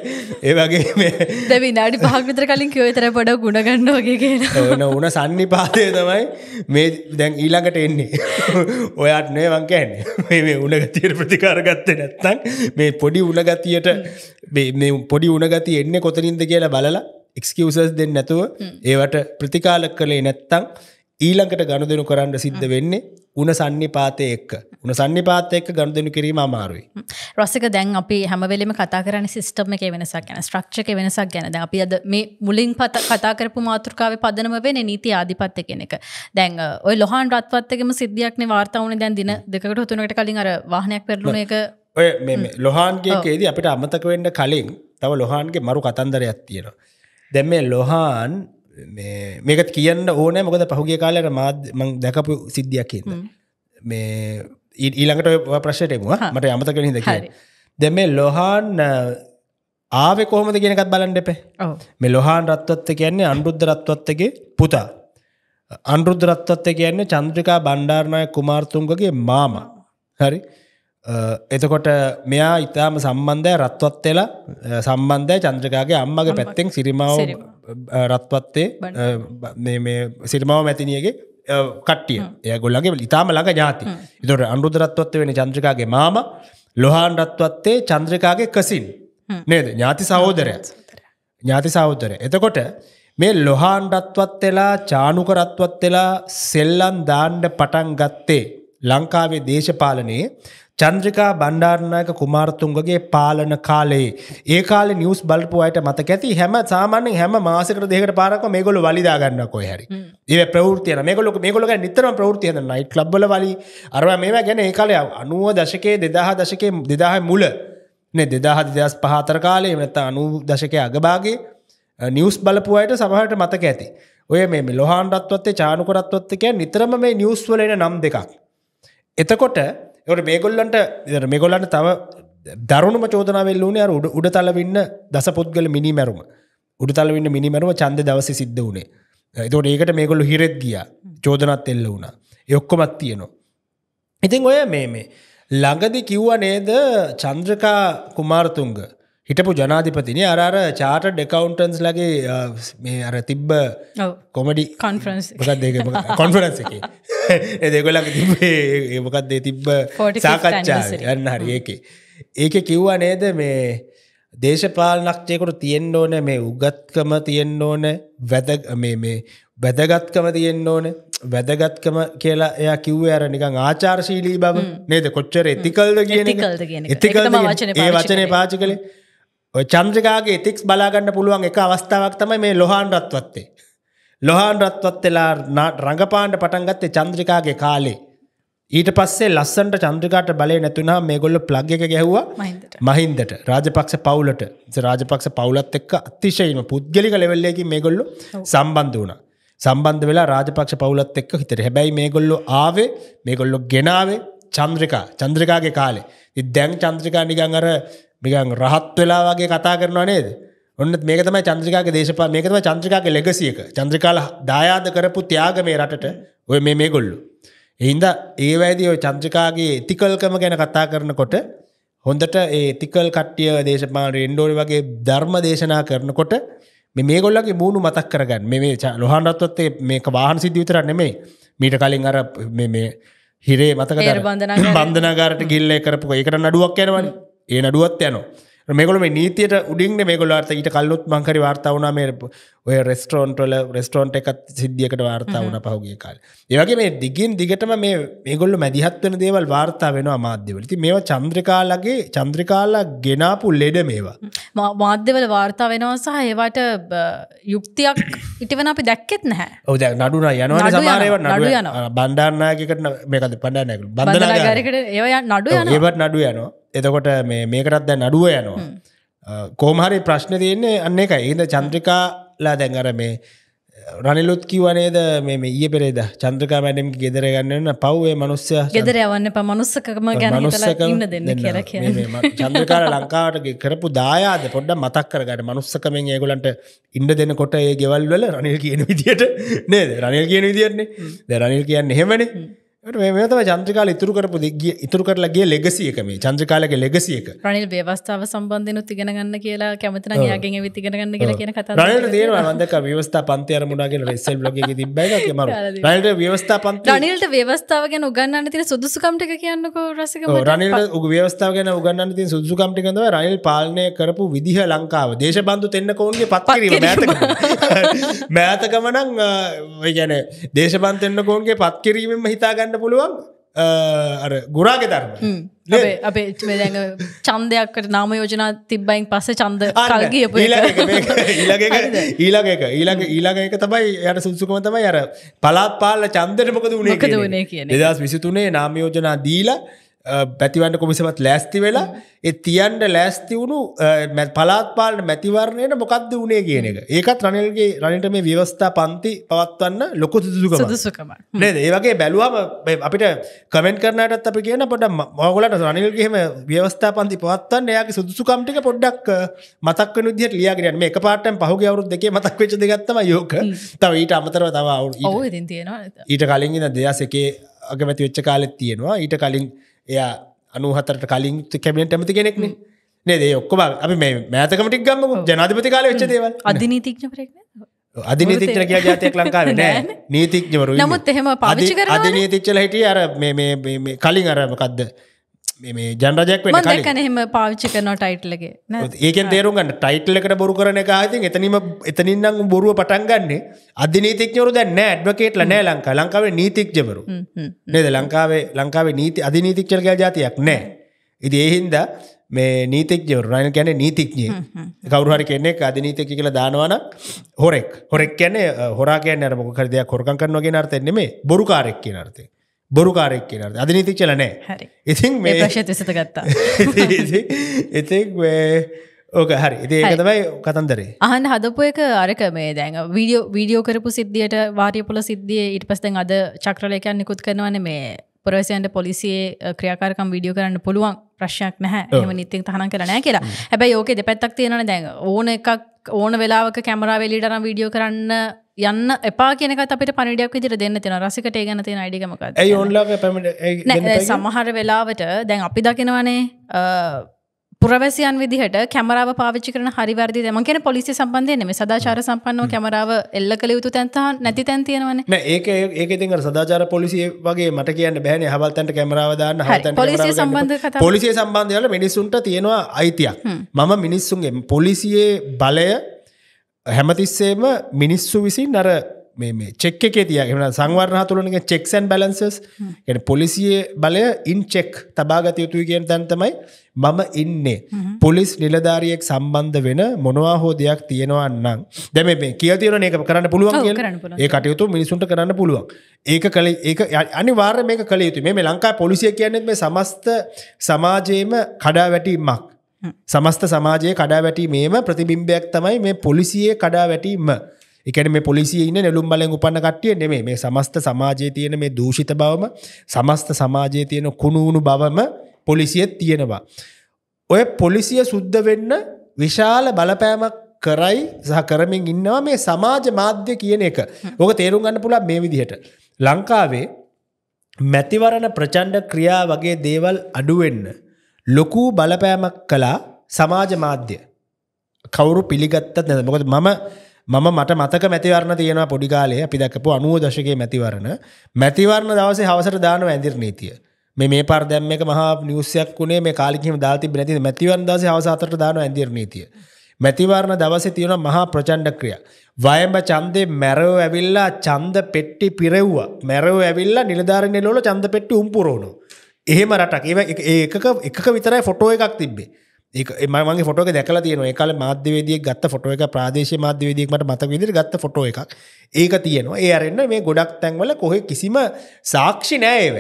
ඒවගේ දැ විනාඩි පහක්විතර කලින් කියෝතර පඩ ගුණගන්න වගේ කියලා ඕන උන සන්නි පාතය තමයි මේ දැන් ඊළඟට එන්නේ ඔයාත් නෑ වංකෑන්නේ මේ උනගතියට ප්‍රතිකාරගත්තේ නැත්තන් මේ පොඩි උනගතියට පොඩි උනගති එන්නේ කොතනින්ද කියලා බලලා එක්ස්කවසස් දෙන්න නැතුව ඒවට ප්‍රතිකාලක් කළේ නැත්තං ඊළඟට ගණුදනු කරන්න සිද්ධ වෙන්නේ උන සන්නිපාතය එක්ක උන සන්නිපාත එක්ක ගණුදනු කිරීම අමාරුයි රොසික දැන් අපි හැමවෙලම කතා කරන සිිටම එක වෙනසක් ගැන ්‍රක්ෂක වෙනසක් ගැනද අපි අද මේ මුලින් පත කතාකරපු මාතෘකාව පදනම වෙන නීති ආධිපත්ත කෙනෙක දැන් ඔය ලොහන් රත්වත්තකම සිද්ධියක්න වාර්තාවන දැන් දින දෙකට හොතුනට කලින් අර වාහනයක් පෙරලුණ එක ඔය ලොහන්ගේකේදී අපිට අමතක වෙන්ඩ කලින් තව ලොහන්ගේ මරු කතන්දරයක් තියෙනවා දැම් මේ ලොහාන් මේකත් කියන්න ඕන මොකද පහුගේ කාලට මාත් මං දැකපු සිද්ධියක් හිද මේ ඊළඟට ප්‍රශ්ටයමුවා මට අමතක හිද දැම ලොහන් ආව කොහමද කියනකත් බලන්න එපේ මේ ලොහන් රත්වත්ත කියන්නේ අන්ුද්ධ රත්වත්තගේ පුතා අන්ුද්ධ රත්වත්ත කියන්නේ චන්ද්‍රිකා බණ්ඩාරණය කුමාර්තුන්ගගේ මාම හරි එතකොට මෙයා ඉතාම සම්බන්ධය රත්වත්වෙලා සම්බන්ධය චන්ද්‍රකාගේ අම්මගේ පැත්තෙන් සිරිමාව රත්වත්තේ මේ සිල්මාව මැතිනියගේ කට්ටිය එය ගොල්ලගේ ඉතාම ළඟ ජාති ඉතුර අනුරුද රත්වත්ව වෙන චන්ද්‍රකාගේ මාම ලොහන් රත්වත්තේ චන්ද්‍රකාගේ කසින් නේද ඥාති සහෝදරය ඥාති සහෝදරය එතකොට මේ ලොහාන් රත්වත් වෙලා චානුක රත්වත් වෙලා සෙල්ලන් දාණ්ඩ පටන් ගත්තේ ලංකාවේ දේශපාලනයේ චන්ද්‍රිකා බණ්ඩාරනායක කුමාරතුන්ගගේ පාලන කාලේ ඒ කාල නිියස් බලපු අයට මතක ඇති හැම සාමාන්‍යෙන් හැම මාසකට දෙකට පාරක් මේගොල වලිදාගන්න කොය හරි ඒ ප්‍රවෘතියන මේකොලොක මේකොලක නිතරම ප්‍රවෘතියද නයි ලබ්බල වලි අරවා මේවා ගැන ඒ කාලය අනුව දශකයේ දෙදාහ දශකය දෙදාහ මුල නෙ දෙදාහ දෙදස් පහතර කාලේ මෙත අනු දශකය අගභාගේ නිියස් බලපුවායට සමහට මතක ඇති ඔය මේ ලොහන්රත්වත්තේ චානුකරත්වත්තකය නිතරම මේ නිියස් වලන නම් දෙකක් එතකොට එට මේගොල්ලන්ට මේගොල්ලන්න තව දරුණුම චෝදනාවල්ලන අර උඩ උඩ තලවෙන්න දස පුද්ගල මිනි මැරුම උඩ තලවෙන්න මිනිමරුම චන්ද දවස සිද්ධ වනේ එතට ඒකට මේගොල්ලු හිරෙත් ගිය චෝදනත් එල්ල වුණ යොක්කොමත් තියනවා. ඉතින් ඔය මේ මේ ළඟදි කිව්ව නේද චන්ද්‍රකා කුමාර්තුන්ග හිටපු ජනාධිපතින අරර චාට ඩෙකවන්ටන්ස් ලගේ මේ අර තිබ්බ කොමඩි කොන්ෆරන්ස් කොන්ෆරන්ස එක දෙකොලක් තිබේ ඒමකක්දේ තිබ්බ සාකච්ඡා යන්න හරි ඒකේ ඒක කිව්වා නේද මේ දේශපාලනක්ෂයකොට තියෙන්න්න ඕන මේ උගත්කම තියෙන්න්න ඕන වැද මේ වැදගත්කම තියෙන්න්න ඕන වැදගත්කම කියලා එය කිව්ව අර නිකං ආචාර්ශීලී බව නේද කොච්චර එතිකල්ද කියන එතිකල් ඒ වචනය පාචි කළේ චන්ද්‍රකාගේ එතික්ස් බලාගන්න පුළුවන් එක අවස්ථාවක් තමයි මේ ලොහන් රත්වත්තේ. ලොහන් රත්වත් වෙලා රඟපාන්ඩ පටන්ගත්තේ චන්ද්‍රිකාගේ කාලේ. ඊට පස්සේ ලස්සන්ට චන්ද්‍රකාට බලය නැතුනා මේ ගොල්ල ප්ලග් එක ගැහ්වා මහින්දට රාජපක්ෂ පවුලට රාජපක්ෂ පවුලත් එක්ක අතිශයම පුද්ගලික ලෙවල්ලයකි මේ ගොල්ලු සම්බන්ධ වුණ සම්බන්ධ වෙලා රාජපක්ෂ පවුලත් එක්ක හිතර හැබැයි මේ ගොල්ලො ආවේ මේ ගොල්ලො ගෙනාවේ චන්ද්‍රකා චන්ද්‍රකාගේ කාලේ දැන් චන්ද්‍රකා නිගං අර මිකන් රහත් වෙලා වගේ කතා කරනවා නේද ඔන්න මේක තමයි චන්ද්‍රිකාගේ දේශපා මේක තමයි චන්ද්‍රිකාගේ ලෙගසියක චන්ද්‍රිකාලා දායාද කරපු ත්‍යාගමේ රටට ඔය මේ මේගොල්ලෝ එහින්ද ඒ වැදි ඔය චන්ද්‍රිකාගේ එතිකල්කම ගැන කතා කරනකොට හොඳට ඒ තිකල් කට්ටිය දේශපාන රෙන්ඩෝඩි වගේ ධර්ම දේශනා කරනකොට මේ ගොල්ලගේ මූුණු මතක් කරගන්න මේ ලොහන්රත්වත්තේ මේක වාහන සිද්ධවිතර නෙමේ මීට කලින් අර මේ හිරේ මතක බන්ධනාගාරට ගිල්ල කරපු එකට නඩුවක් කරවන්නේ ඒ නඩුවත් යනවා මේකොල මේ නීතියට උඩින් මේකොලට ඊට කල්ලොත් මංකරි වාර්තාවනා මේ ඔය රෙස්ටරෝන්ටොල රෙස්ටරෝන්ට එකත් සිද්ධියකට වාර්තා වන පහුගේ කාල ඒවගේ මේ දිගින් දිගටම මේ මේගොල්ල මැදිහත්වන දේවල් වාර්තා වෙනවා මාධ්‍යවලති මේ චන්ද්‍රකාලගේ චන්ද්‍රකාලා ගෙනාපු ලෙඩ මේවා මාධ්‍යවල වාර්තා වෙනවා සහ ඒවට යුක්තියක් ඉටවන අපි දැක්කෙත් නැහැ ඔද නඩුන යනවා සමාරයව නඩු යන බණ්ඩාන්නායකට මේකද පඩානැකු බඳනාගරකට ඒය නඩු යන ඒවත් නඩු යනවා එතකොට මේකටත් දැ නඩුව යනවා කෝමහරි ප්‍රශ්න තියන්නේ අන්න එක ඒද චන්ද්‍රිකා ලා දැන් අර මේ රනිලුත් කිවනේද මේ ඊය පෙරේද චන්ද්‍රකා මැඩම් ගෙදර ගන්නන්න පව්ේ මනුස්්‍ය ගෙදර යවන්න ප මනුස්සකම ගැන දෙන්න කියර චන්ද්‍රකාර ලංකාවට කරපු දායාද පොඩ්ඩ මතක් කරගට මනුස්සකමෙන් ඒගොලන්ට ඉන්ඩ දෙන්න කොට ඒ ගෙවල් වල රනිල් කියන විදියට නේද රනිල් කියන විදින්නේ ද රනිල් කියන්න හෙමනේ ඒට මේ චන්ත්‍රකාල ඉතුරු කරපු දිගිය ඉතුරු කරලා ගිය ලෙගසිය එක මේ චන්ද්‍රකාලගේ ලෙගසිය එක රනිල් ව්‍යවස්ථාව සම්බන්ධයෙන් ඉගෙන ගන්න කියලා කැමතිනම් යාගෙන් එවිත් ඉගෙන ගන්න කියලා කියන කතාව රනිල් දේනවා මම දැක්කා ව්‍යවස්ථා පන්ති අරමුණා කියන ලෙසල් බ්ලොග් එකේ තිබ්බයි ඒක මරු රනිල්ට ව්‍යවස්ථා පන්ති රනිල්ට ව්‍යවස්ථාව ගැන උගන්වන්න තියෙන සුදුසුකම් ටික කියන්නකෝ රසික මට රනිල්ට උග ව්‍යවස්ථාව ගැන උගන්වන්න තියෙන සුදුසුකම් ටික තමයි රනිල් පාලනය කරපු විදිහ ලංකාව දේශබන්දු තෙන්නකෝන්ගේ පත් කිරීම මෑතකම මෑතකම නම් ඒ කියන්නේ දේශබන්දු තෙන්නකෝන්ගේ පත් කිරීමෙන්ම හිතාගන්න ගන්න පුළුවන් අර ගුරාග ධර්ම අපේ චන්දයක්කට නාම යෝජනා තිබ්බයින් පස්ස චන්ද කල්ගිය ඊළඟ එක ඊළඟ ඊළඟ එක තමයි යට සුදුසුකම තමයි අර පලාත් පාල චන්දරමකද වුණේ දස් විසිතුනේ නාම යෝජනා දීලා පැතිවන්න කොමිසමත් ලෑස්ති වෙලා එ තියන්ට ලෑස්ති වුණු පලාත්පාලට මැතිවරණයට මොකක්ද වුණේ කියන එක ඒකත් රනිල්ගේ රනිට මේ ව්‍යවස්ථා පන්ති පවත්වන්න ලොකු සුදුසුකම නද ඒවගේ බැලුවම අපිට කමෙන්ට කරනටත් අපි කියන පොට මගලට රනිල්ගේම ව්‍යවස්ථා පන්ති පවත්වන්න එයාගේ සුදුසුකම්ටික පොඩ්ඩක් මතක් නුදදිය ලියගෙන මේ පාටම පහුගේ අවරුත් දෙක මතක් වෙච දෙගත්තම යෝක තව ඊට අමතරව තව අවු ඊට කලින් දෙයක් එකේ අගමැති වෙච්ච කාලෙත් තියෙනවා ඊට කලින් එයා අනුහතට කලින් කැබිනට ඇමති කෙනෙක්න නේදේ ඔක්කොම අපි මේ මෑතකමටි ගම්මකු ජනාධපති කාල වෙච්චදේව අධිනීතික්ෂ ප්‍රෙක්න අධිනීතික්ෂණ කිය ජාතියක් ලංකාවේ නෑ නීතික්ෂවරු නමුත් එහෙම පාවිච්චි කරන අධිනීතික්ෂල හිටිය අර මේ කලින් අරමකක්ද මේ ජනරජයක් වෙන කනහෙම පාවිච්චි කරනවා ටයිට්ලගේ ඒකෙන් තේරුම් ගන්න ටයිට්ලකට බොරු කරන එක ආතින් එතනම එතනින්නම් බොරුව පටන් ගන්නේ අධි නීතිඥවරු දැන් නෑ ඇඩ්වකේට්ලා නෑ ලංකා ලංකාවේ නීතිඥවරු නේද ලංකාවේ ලංකාවේ නීති අධි නීතිඥවරු කියලා જાතියක් නෑ ඉතින් ඒ හින්දා මේ නීතිඥවරු රයින් කියන්නේ නීතිඥය කවුරු හරි කෙනෙක් අධි නීතිඥ කියලා දානවනම් හොරෙක් හොරෙක් කියන්නේ හොරා කියන්නේ අර මොකක් හරි දෙයක් හොරකම් කරනවා කියන අර්ථයෙන් නෙමෙයි බොරුකාරයෙක් කියන අර්ථයෙන් බොරුකාරෙක් කියනට අධනීති චලනෑ ඉතින් මේ ප්‍රශය විසත ගත්තා එතික් ඕක හරි ඉතිඒක තමයි කතන්දරේ අහන් හදපු එක අරක මේ දැන් වීඩියෝ වීඩියෝ කරපු සිද්ධියට වාරියපුල සිද්ධිය ඉට පස්සෙන් අද චක්‍රලයකයන් නිකුත් කරනවන මේ පොරවසයන්ට පොලිසියේ ක්‍රියාකාරකම් විඩියෝ කරන්න පුළුවන් ප්‍රශ්යක් නැහැ එම නිතින් තහන කරනෑ කියලා හැබැයි ඕක දෙපැත්තක් තියෙන දැන් ඕන එකක් ඕන වෙලාවක කැමරා වෙලිටරම් විඩියෝ කරන්න යන්න එපා කියනක අපට පණඩක් විදිර දෙන්න තින රසිකට ගැන තින අඩිගමක ඇයි ඔන්ලාග පැමට සමහර වෙලාවට දැන් අපි දකිනවනේ පුරවැසියන් විදිහට කැමරාව පාවිච්චි කරන හරිවැරදි දෙම කියන පොලිසි සම්බන්ධයන මේ සදාචාර සම්පන්නව කැමරාව එල්ල කළ යුතු තැන්තා නැති තැන් තියෙනවන ඒක ඒක තිං සදාචාර පොලිසිය වගේ මට කියන්න බැන හවල්තන්ට කැමරාවදාන්න හ පොලිසිය සම්බන්ධ පොලිසිය සම්බන්ධයල මිනිසුන්ට තියෙනවා අයිතියක් මම මිනිස්සුන්ගේ පොලිසියේ බලය හැමතිස්සේම මිනිස්සු විසින් අර මේ චෙක් එකේ තිය එන සංවර්ණ තුළනක චෙක්සන් බලන්සස් එන පොලිසිය බලය ඉන්චෙක් තබාගත යුතුයි කියෙන් තැන්තමයි මම ඉන්නේ පොලිස් නිලධාරියෙක් සම්බන්ධ වෙන මොනවා හෝ දෙයක් තියෙනවා නම් දැම මේ කිය තියන ඒක කරන්න පුළුවන් ඒ කටයුතු මිනිසුන්ට කරන්න පුළුවන් ඒක කළ ඒ අනිවාර්ය මේ කළ යුතු මේ ලංකා පොලිසිය කියන්නෙත් මේ සමස්ත සමාජයේම කඩා වැටීමක් සමස්ත සමාජය කඩා වැටීමේම ප්‍රතිබිම්බයක් තමයි මේ පොලිසියේ කඩා වැටීම එකන මේ පොලිසිය ඉන්න නෙලුම් බලෙන් උපන්න කට්ටිය නෙමේ මේ සමස්ත සමාජය තියෙන මේ දූෂිත බවම සමස්ත සමාජය තියෙන කුණුවුණු බවම පොලිසියත් තියෙනවා. ඔය පොලිසිය සුද්ධ වෙන්න විශාල බලපෑමක් කරයි සහ කරමින් ඉන්නවා මේ සමාජ මාධ්‍ය කියන එක ඕක තේරුම් ගන්න පුළා මේ විදිහට. ලංකාවේ මැතිවරණ ප්‍රචණ්ඩ ක්‍රියා වගේ දේවල් අඩුවෙන්න්න ලොකූ බලපෑමක් කලා සමාජ මාධ්‍ය කවුරු පිළිගත්තත් නැද මොකද මම මම මට මතක මැතිවරණ තියෙන පොඩිකාලය අපි දැකපු අනුව දශකගේ මැතිවරණ මැතිවරණ දවසේ හවසට දාන ඇදිර නීතිය මේ මේ පර දැම්ම එක මහා නිියසයක් වුණේ මේ කාලිකම දාති බැති මැතිවරණ දස හවසාතට දාන ඇදිර නීතිය මැතිවරණ දවස තියෙන මහා ප්‍රචණ්ඩ ක්‍රිය වයම්බ චන්දේ මැරව ඇවිල්ලා චන්ද පෙට්ටි පිරෙව්වා මැරව ඇවිල්ලා නිලධාරණය ලොල චන්ද පෙට්ටි උම්පුරෝණු එහෙම රටක් ඒ එකක එකක විතරයි ෆොටෝ එකක් තිබේ ඒ මගේ ොට දැකල තියන එකල මාධ්‍යවේදිය ගත්ත ොට එක ප්‍රදේශ මාධ්‍යවේදීමට මත විදිර ගත්ත ොට එකක් ඒක තියෙනවා ඒ අරන්න මේ ගොඩක් තැන්වල කොහෙ කිසිම සාක්ෂි නෑව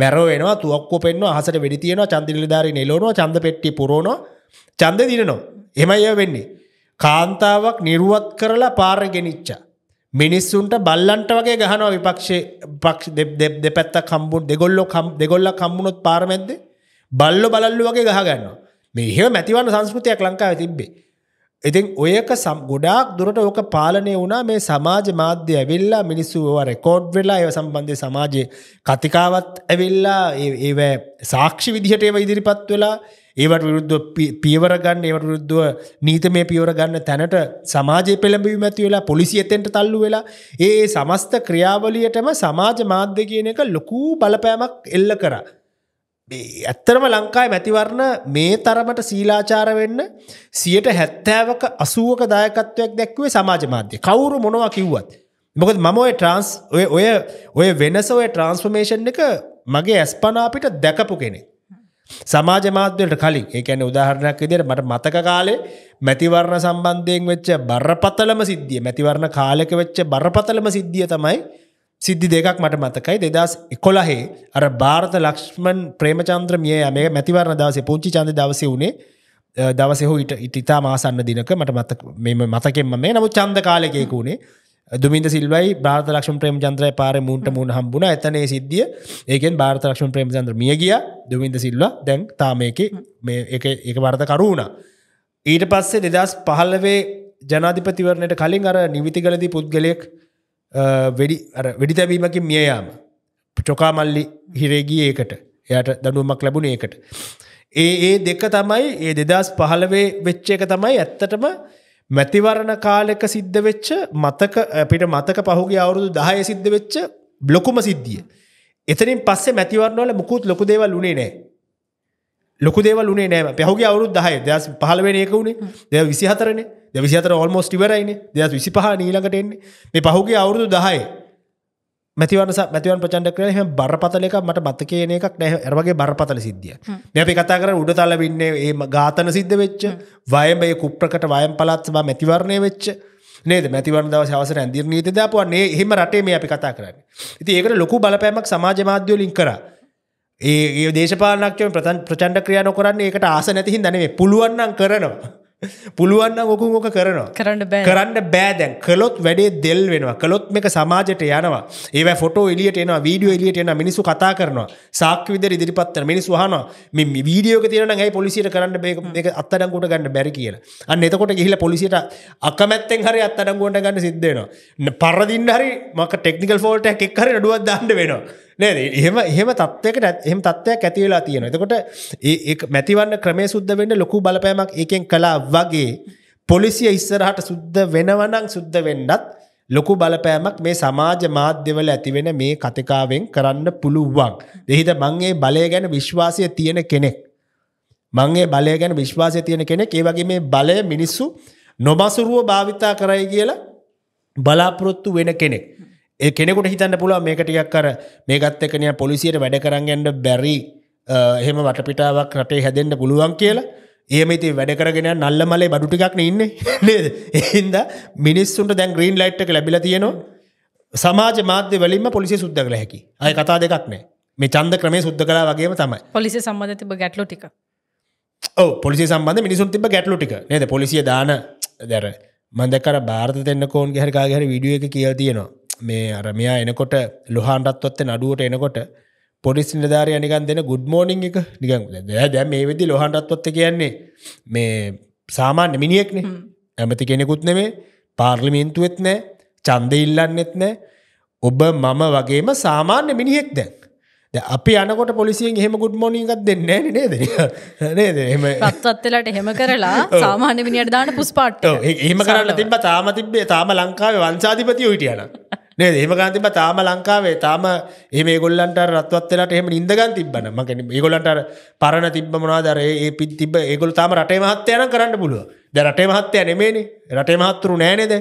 මැරවෙනවා තුවක් පෙන්ව හසට වැඩි තියෙන චන්දිලිධාරි නෙලෝනවා චන්ද පෙට්ටි පුරෝණ චන්ද දිනනවා එමයි වෙන්නේ කාන්තාවක් නිරුවත් කරලා පාරගෙනනිච්චා මිනිස්සුන්ට බල්ලන්ට වගේ ගහනවා විපක්ෂේ පක්ෂ දෙපැත්ත කම්බුන් දෙගොල්ලො දෙගොල්ල කම්බුණොත් පාරමැද්ද බල්ලො බලල්ලු වගේ ගහගන්නවා මේ හ මැතිවන්න සංස්කෘතියක් ලංකාව තිබ්බේ ඉතින් ඔයක සම් ගොඩාක් දුරට ඕක පාලනය වුණා මේ සමාජ මාධ්‍ය ඇවිල්ලා මිනිස්සු ඒවා රෙකෝඩ් වෙලා ඒව සම්බන්ධයෙන් සමාජයේ කතිකාවත් ඇවිල්ලා ඒව සාක්ෂි විදිහට ඒව ඉදිරිපත් වෙලා ඒවට විරුද්ධව පියවර ගන්න ඒවට විරුද්ධව නීතිමය පියවර ගන්න තැනට සමාජයේ පෙළඹවීම ඇති වෙලා පොලිසිය එතෙන්ට තල්ලු වෙලා ඒ සමස්ත ක්‍රියාවලියටම සමාජ මාධ්‍ය කියන එක ලොකු බලපෑමක් එල්ල කරා ඇත්තරම ලංකායි මැතිවරණ මේ තරමට සීලාචාර වෙන්න සියට හැත්තෑවක අසුවක දායකත්වයක් දැක්වේ සමාජ මාධ්‍ය කවුරු මොනවා කිව්වත්. මොකද මම ඔය ට්‍රන්ස් ඔය ඔය ඔය වෙනස ඔය ට්‍රන්ස්ෆර්මේෂන් එක මගේ ඇස්පනාපිට දැකපු කෙනෙ. සමාජ මාධ්‍යයට කලින් ඒකැන උදාහරණයක් විදිර මට මතක කාලේ මැතිවරණ සම්බන්ධයෙන් වෙච්ච බරපතලම සිද්ධිය මැතිවරණ කාලෙක වෙච්ච බරපතලම සිද්ධිය තමයි සිද්ධි දෙකක් මට මතකයි දෙදස් එකොලහේ අර භාරත ලක්ෂ්මන් ප්‍රේමචන්ත්‍ර මිය මේ මැතිවරණ දවසේ පුංචි චන්ද දවස වුණේ දවස හෝ ඉට ඉතා මාසන්න දිනක මට මත මෙම මතකෙන්ම මේ නමුත් චන්ද කාලයකයකුණේ දුමින්ද සිල්වයි භාරත ලක්ෂ ප්‍රේම චන්ද්‍රය පාර මූන්ට මුණ හම්බුණ ඇතනේ සිද්ධිය ඒකෙන් භාරත ලක්ෂ ප්‍රේම චන්ද්‍ර මිය ගිය දුමින්ද සිල්වා දැන් තාමයක මේ එක වර්ත කරුණ ඊට පස්සේ දෙදස් පහල්ලවේ ජනාධිපතිවරණයට කලින් අර නිවිතිගලදී පුද්ගලයෙක් වැඩි වැඩි තැබීමකින් මියයාම චොකාමල්ලි හිරේගිය ඒකට එයට දනුවමක් ලැබුණ ඒකට. ඒ ඒ දෙක තමයි ඒ දෙදස් පහළවේ වෙච්ච එක තමයි ඇත්තටම මැතිවරණ කාලෙක සිද්ධ වෙච්ච මතක අපිට මතක පහුගේ අවුරුදු දහය සිද්ධ වෙච්ච බ්ලොකුම සිද්ධිය. එතනින් පස්සේ මැතිවරණවල මුකුත් ලොකු දේවල් උනේ නෑ. ලොකු දේවල් උනේ නෑ පහුගේ අවුරුදු දහය දස් පහළවෙන ඒක වුණේ දෙ විසිහතරනේ දෙවිසිතර ඔල්මෝස්ට ඉවරයින දෙදස් විසි පහ නීලඟටෙන්නේ මේ පහුගේ අවුරුදු දහයි මැතිවන මැතිවන් පචන්ඩ කරන හම බරපතලක මට බත කියන එකක් නෑ ඇරවගේ බරපතල සිද්ධිය නැපි කතා කර උඩ තල වෙන්නේ ඒ ඝාතන සිද්ධ වෙච්ච වයම ඒ කුප්‍රකට වයම් පලත් සබා මැතිවරණය වෙච්ච නේද මැතිවරණ දවස අවසර ඇදිර නීති දපුවන්නේ එහෙම රටේ මේ අපි කතා කරන්න ඉති ඒකට ලොකු බලපෑමක් සමාජ මාධ්‍යෝ ලින් කරා ඒ ඒ දේශපාලනක්ව ප්‍රතන් ප්‍රචන්ඩ ක්‍රියානො කරන්න ඒකට ආස නැතිහින් දැනේ පුළුවන්නම් කරනවා පුළුවන්න ඔකුන් ඕක කරනවා කරන්න බෑ කරන්න බෑදැන් කළොත් වැඩේ දෙල් වෙනවා කළොත් මේක සමාජයට යනවා ඒ ෆොටෝ එලියට එන වීඩියෝ එලියට එන මිනිසු කතා කරනවා සාක්ක විදර ඉදිරිපත්තන මිනිස් වහනවා මෙම වීඩියෝ තියෙන හැ පොලිසිට කරන්න බේ අත්තඩංකුට ගන්න බැරි කියලා අන්න එතකොට ගිහිල පොලිසිට අකමැත්තෙන් හරි අත්තඩංගුවට ගන්න සිද්ධේනවා පරදින්න හරි මක ටෙක්නිකල් ෆෝල්ට එකක්හර ඩුවත් දන්න වෙනවා නෑ එහෙම එහෙම තත්වයකට එහම තත්වයක් ඇතිවෙලා තියෙන එතකොට ඒ මැතිවන්න ක්‍රමේ සුද්ද වෙන්න ලොකු බලපෑමක් ඒකෙන් කලා වගේ පොලිසිය ඉස්සරහට සුද්ද වෙනවනං සුද්ද වෙන්නත් ලොකු බලපෑමක් මේ සමාජ මාධ්‍යවල ඇතිවෙන මේ කතිකාවෙන් කරන්න පුළුවන්. දෙහිද මංගේ බලය ගැන විශ්වාසය තියෙන කෙනෙක්. මංගේ බලය ගැන විශ්වාසය තියෙන කෙනෙක් ඒ වගේ මේ බලය මිනිස්සු නොමසුරුව භාවිතා කරයි කියලා බලාපොරොත්තු වෙන කෙනෙක්. ඒ කෙනෙකුට හිතන්න පුළුව මේකටියක් කර මේ ගත්තකනය පොලිසියට වැඩ කරන්නට බැරි එහෙම වටපිටාවක් රටේ හැදෙන්ට පුළුවන් කියලා ඒම ඉති වැඩකරගෙන නල්ල මලේ බඩුටිකක්න ඉන්න නේද එහින්ද මිනිස්සුන්ට දැන් ග්‍රීන් ලයිට් එක ලැබිල තියෙනවා සමාජ මාධ්‍ය වලින්ම පොලිසි සුද්ද කළ හැකි අය කතා දෙකක් නෑ මේ චන්ද ක්‍රමය සුද්ද කලා වගේම තමයි පොලිසි සම්බඳ තිබ ගැටලු ටික ඕ පොලිසි සම්බන්ධ මිනිසුන් තිබ ගැටලු ටික නේද පොලිසිය දාන දැර මන්දකර භාරත දෙන්න කෝන් ගැහරිකාගහර විඩිය එක කියල් තියෙනවා මේ අරමයා එනකොට ලොහන්ටත්වත්ත නඩුවට එනකොට පොඩිස් නිධාරය නිකන් දෙන ගුඩ් මෝනිින් එක නිකන් දැ මේ වෙදි ලොහන්ටත්වොත්ත කියන්නේ මේ සාමාන්‍ය මිනිියෙක්නේ ඇමති කෙනෙකුත් නෙමේ පාර්ලිමින්තුවෙත් නෑ චන්ද ඉල්ලන්නෙත් නෑ ඔබ මම වගේම සාමාන්‍ය මිනිහෙක් දැන් අපි අනකොට පොලිසියෙන් හෙම ගුඩ් මොනිගත් දෙන්න නේද නේද එම පත්වත්වෙලට හෙම කරලා සාමාන්‍ය මිනිට දාන පුස්පාට්ට හෙම කරන්න තිබ තාම තිබේ තාම ලංකාවේ වංසාධිපතිය හිටියන නේද? එහෙම ගන්න තිබ්බා තාම ලංකාවේ තාම එහෙම ඒගොල්ලන්ට අර රත්වත් වෙලාට එහෙම නිින්ද ගන්න තිබ්බනම් මම කියන්නේ ඒගොල්ලන්ට අර පරණ තිබ්බ මොනවද අර ඒ තිබ්බ ඒගොල්ලෝ තාම රටේ මහත්තයා නම් කරන්න පුළුවන්. දැන් රටේ මහත්තයා නෙමෙයිනේ. රටේ මහත්තුරු නෑ නේද?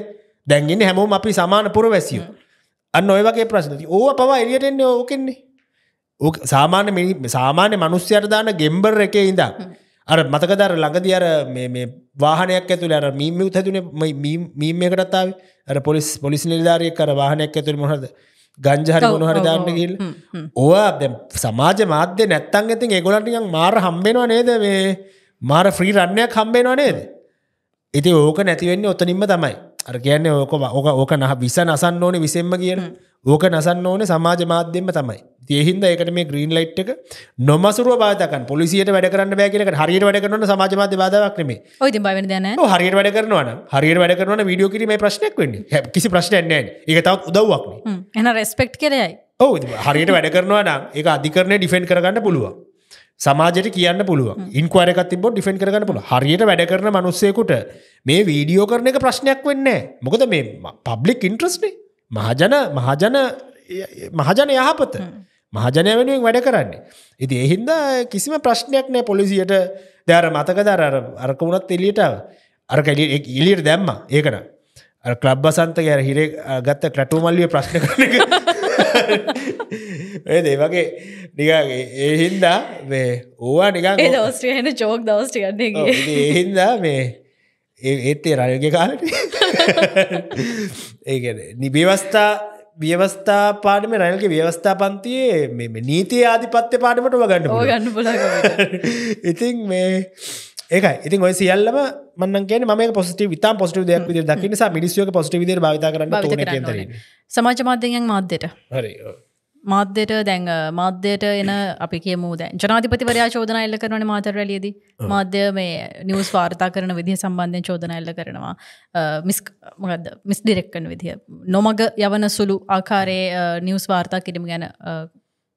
දැන් ඉන්නේ හැමෝම අපි සමාන පුරවැසියෝ. අන්න ඔය වගේ ප්‍රශ්න. ඕවා පවා එළියට එන්නේ ඕකෙන්නේ. ඕක සාමාන්‍ය සාමාන්‍ය මිනිස්සුන්ට දාන ගෙම්බර් එකේ ඉඳන් අර මතකදර ළඟදි අර වාහනයක් ඇතුළ අර මීම උත්හැතුනේ මීම එකටත්තාව අර පොලිස් පොලිස් නිල්ධාරය කර වාහනයක් ඇතුළ මොහද ගංජහරි මොනහර දාන්නකිල් ඕවා දැ සමාජ මාධ්‍ය නැත්තන් ඇතින් ඒගොලටිකන් මාර හම්බෙනවා නේද මේ මාර ෆ්‍රී රන්නයක් හම්බේෙනවා නේද ඉති ඕක නැතිවෙන්නේ ඔත්තනින්ම තමයි අර කියන්නේ ඕක ඕක ඕක නහ විස නසන්න ඕනේ විසෙන්ම කියන ඕක නසන්න ඕනේ සමාජ මාධ්‍යෙම තමයි. ඒහින්ද ඒකට මේ ග්‍රීන් ලයිට් එක නොමසුරුව බාධකන් පොලිසියට වැඩ කරන්න බෑ කියලා හරියට වැඩ කරනවන සමාජ මාධ්‍ය බාධාවක් නෙමෙයි. ඔය ඉතින් බය වෙන දෙයක් නෑ. ඔව් හරියට වැඩ කරනවා නම් හරියට වැඩ කරනවා නම් වීඩියෝ කිරීමේ ප්‍රශ්නයක් වෙන්නේ. කිසි ප්‍රශ්නයක් නෑනේ. ඒක තවත් උදව්වක් නේ. හ්ම්. එහෙනම් රෙස්පෙක්ට් කරේයි. ඔව් හරියට වැඩ කරනවා නම් ඒක අධිකරණය ඩිෆෙන්ඩ් කරගන්න පුළුවන්. සමාජයට කියන්න පුළුව ඉන්කවරක තිබො ඩිෆෙන් කරන්න පුළ හරියට වැඩ කරන මනුස්සයකුට මේ වීඩියෝ කරන එක ප්‍රශ්නයක් වෙන්න මොකද මේ පබ්ලික් ඉන්ට්‍රස්නේ මහජන මහජන මහජන යහපත මහජනය වෙනුවෙන් වැඩ කරන්නේ. ඉති එහින්ද කිසිම ප්‍රශ්නයක් නෑ පොලිසියට දෑර මතක දර අරකවුණත් එලියට අරක ඉලියට දැම්ම ඒකන ලබ්බසන්ත ගැර හිරේ ගත්ත කටුමල්ලිය ප්‍රශ්න කරන ඔය දෙවගේ නිකගේ ඒහින්දා මේ ඕවා නිකන් දෝස්ට්‍රයන චෝක් දවස්ට ගන්න ඒහින්දා මේ ඒත්තේ රයග කාලට ඒකන නිබවස්ථා ව්‍යවස්ථා පාඩම රැල්ක ව්‍යවස්ථා පන්තියේ මෙම නීතිය ආධිපත්්‍ය පාඩමට වගන්න ගන්න ඉතින් මේ ඒක ඉතින් ඔය සියල්ලම මන්නගේ ම පොස්ටි විතා පොස්ටි දෙයක් විදි දකින මිනිස්යෝක පොස්ටි විදි භාවිතා කරන්න සමාජ මාධ්‍යයෙන් මාධ්‍යයට හරි මාධ්‍යයට දැන් මාධ්‍යයට එන අපි කියමූ දැ ජනාධිපතිවරයා චෝදන එල්ල කරන මාතරලියද මාධ්‍ය මේ නිවස් වාර්තා කරන විදිහ සම්බන්ධය චෝදන එල්ල කරනවා මිස් මොකද මිස් ඩිරෙක්කන විදිහ නොමග යවන සුළු ආකාරයේ නිවස් වාර්තා කිරීම ගැන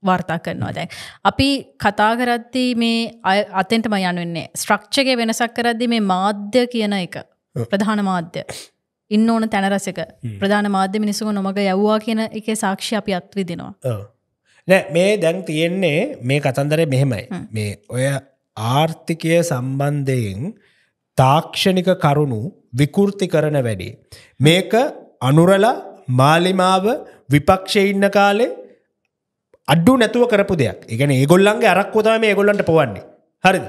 වාර්තා කරනවා දැන්. අපි කතා කරද්දී මේ අතෙන්ටම යනුවෙන්නේ ස්ට්‍රක්්චගේ වෙනසක් කරද්දි මේ මාධ්‍ය කියන එක ප්‍රධාන මාධ්‍ය. ඉන්න ඕන තැනරසක ප්‍රධාන මාධ්‍ය මිනිසුම නොමග යව්වා කියන එක සාක්ෂි අපි අත්විදිනවා. නෑ මේ දැන් තියෙන්නේ මේ කතන්දර මෙහෙමයි. මේ ඔය ආර්ථිකය සම්බන්ධයෙන් තාක්ෂණික කරුණු විකෘති කරන වැඩේ. මේක අනුරලා මාලිමාව විපක්ෂය ඉන්න කාලේ අඩ්ඩු නැතුව කරපු දෙයක් එකන ඒගොල්ලන්ගේ අරක්කොතම මේ ගොල්ලන්ට පොවන්නේ හරිද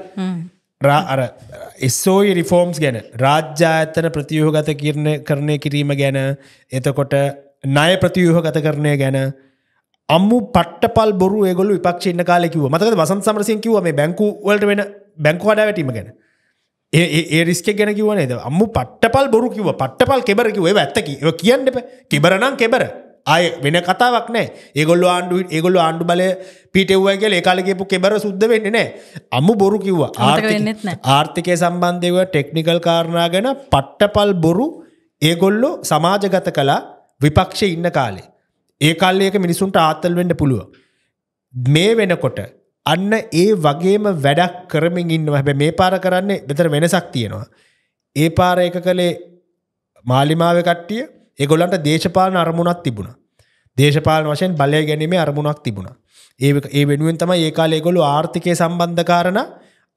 අර එස්සෝයි රිෆෝම්ස් e ගැන රාජ්‍යාඇත්තන ප්‍රතියෝගත කිරණ කරණය කිරීම ගැන එතකොට නය ප්‍රතියූහ ගත කරණය ගැන අම්මු පට්ටපල් බොරු ගොලු පක්ෂන්න කාලෙකිව මතක වසන් සමරසින් කිව මේ බැංකු වලට වෙන බැංකු හඩා වැටීම ගැන ඒ රිස්ක ගැන කිවනේද අම්ම පට්ටපල් බොරු කිව පට්ටපල් කෙබර කිවේ ඇත්තකි කියන්නට කෙබරනම් කෙබර අය වෙන කතාවක් නෑ ඒගොල්ල ආණ්ඩු ඒගොල්ල ආණ්ඩු බල පිටව්වගේ ඒකාලගේපු කෙබර සුද්ද වෙන්න නෑ අමු බොරු කිව්වා ආර්ථිකය සම්බන්ධයව ටෙක්නිකල් කාරණා ගැන පට්ටපල් බොරු ඒගොල්ලෝ සමාජගත කලා විපක්ෂ ඉන්න කාලේ ඒකාල්ලයක මිනිසුන්ට ආත්තල් වෙන්න පුළුව මේ වෙනකොට අන්න ඒ වගේම වැඩක් කරමින් ඉන්න හැබැ මේ පාර කරන්නේ බෙතර වෙනසක් තියෙනවා ඒ පාර එක කළේ මාලිමාව කට්ටිය ඒගොල්ලන්ට දේශපාලන අරමුණක් තිබුණ දේශපාලන වශයෙන් බලය ගැනීම අරමුණක් තිබුණ ඒ ඒ වෙනුවෙන් තම ඒ කාලෙගොලු ආර්ථිකය සම්බන්ධකාරණ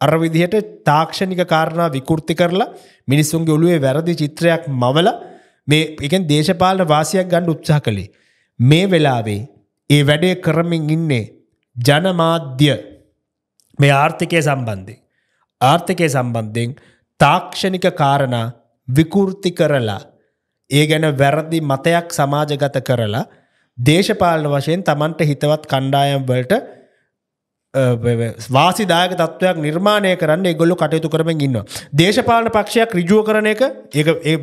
අරවිදිහට තාක්ෂණික කාරණා විකෘති කරලා මිනිස්සුන්ගේ ඔළුවේ වැරදි චිත්‍රයක් මවල මේ එකෙන් දේශපාලන වාසියක් ගණ්ඩ උත්සාහ කළේ. මේ වෙලාවේ ඒ වැඩේ කරමින් ඉන්නේ ජනමාධ්‍ය මේ ආර්ථිකය සම්බන්ධය. ආර්ථිකය සම්බන්ධයෙන් තාක්ෂණික කාරණා විකෘති කරලා ඒ ගැන වැරදි මතයක් සමාජගත කරලා දේශපාලන වශයෙන් තමන්ට හිතවත් කණ්ඩායම් වලට වාසිදායක තත්ත්වයක් නිර්මාණය කරන්න ගොල්ලු කටයුතු කරමින් ඉන්න. දේශපාලන පක්ෂයක් රිජුව කරන එක ඒ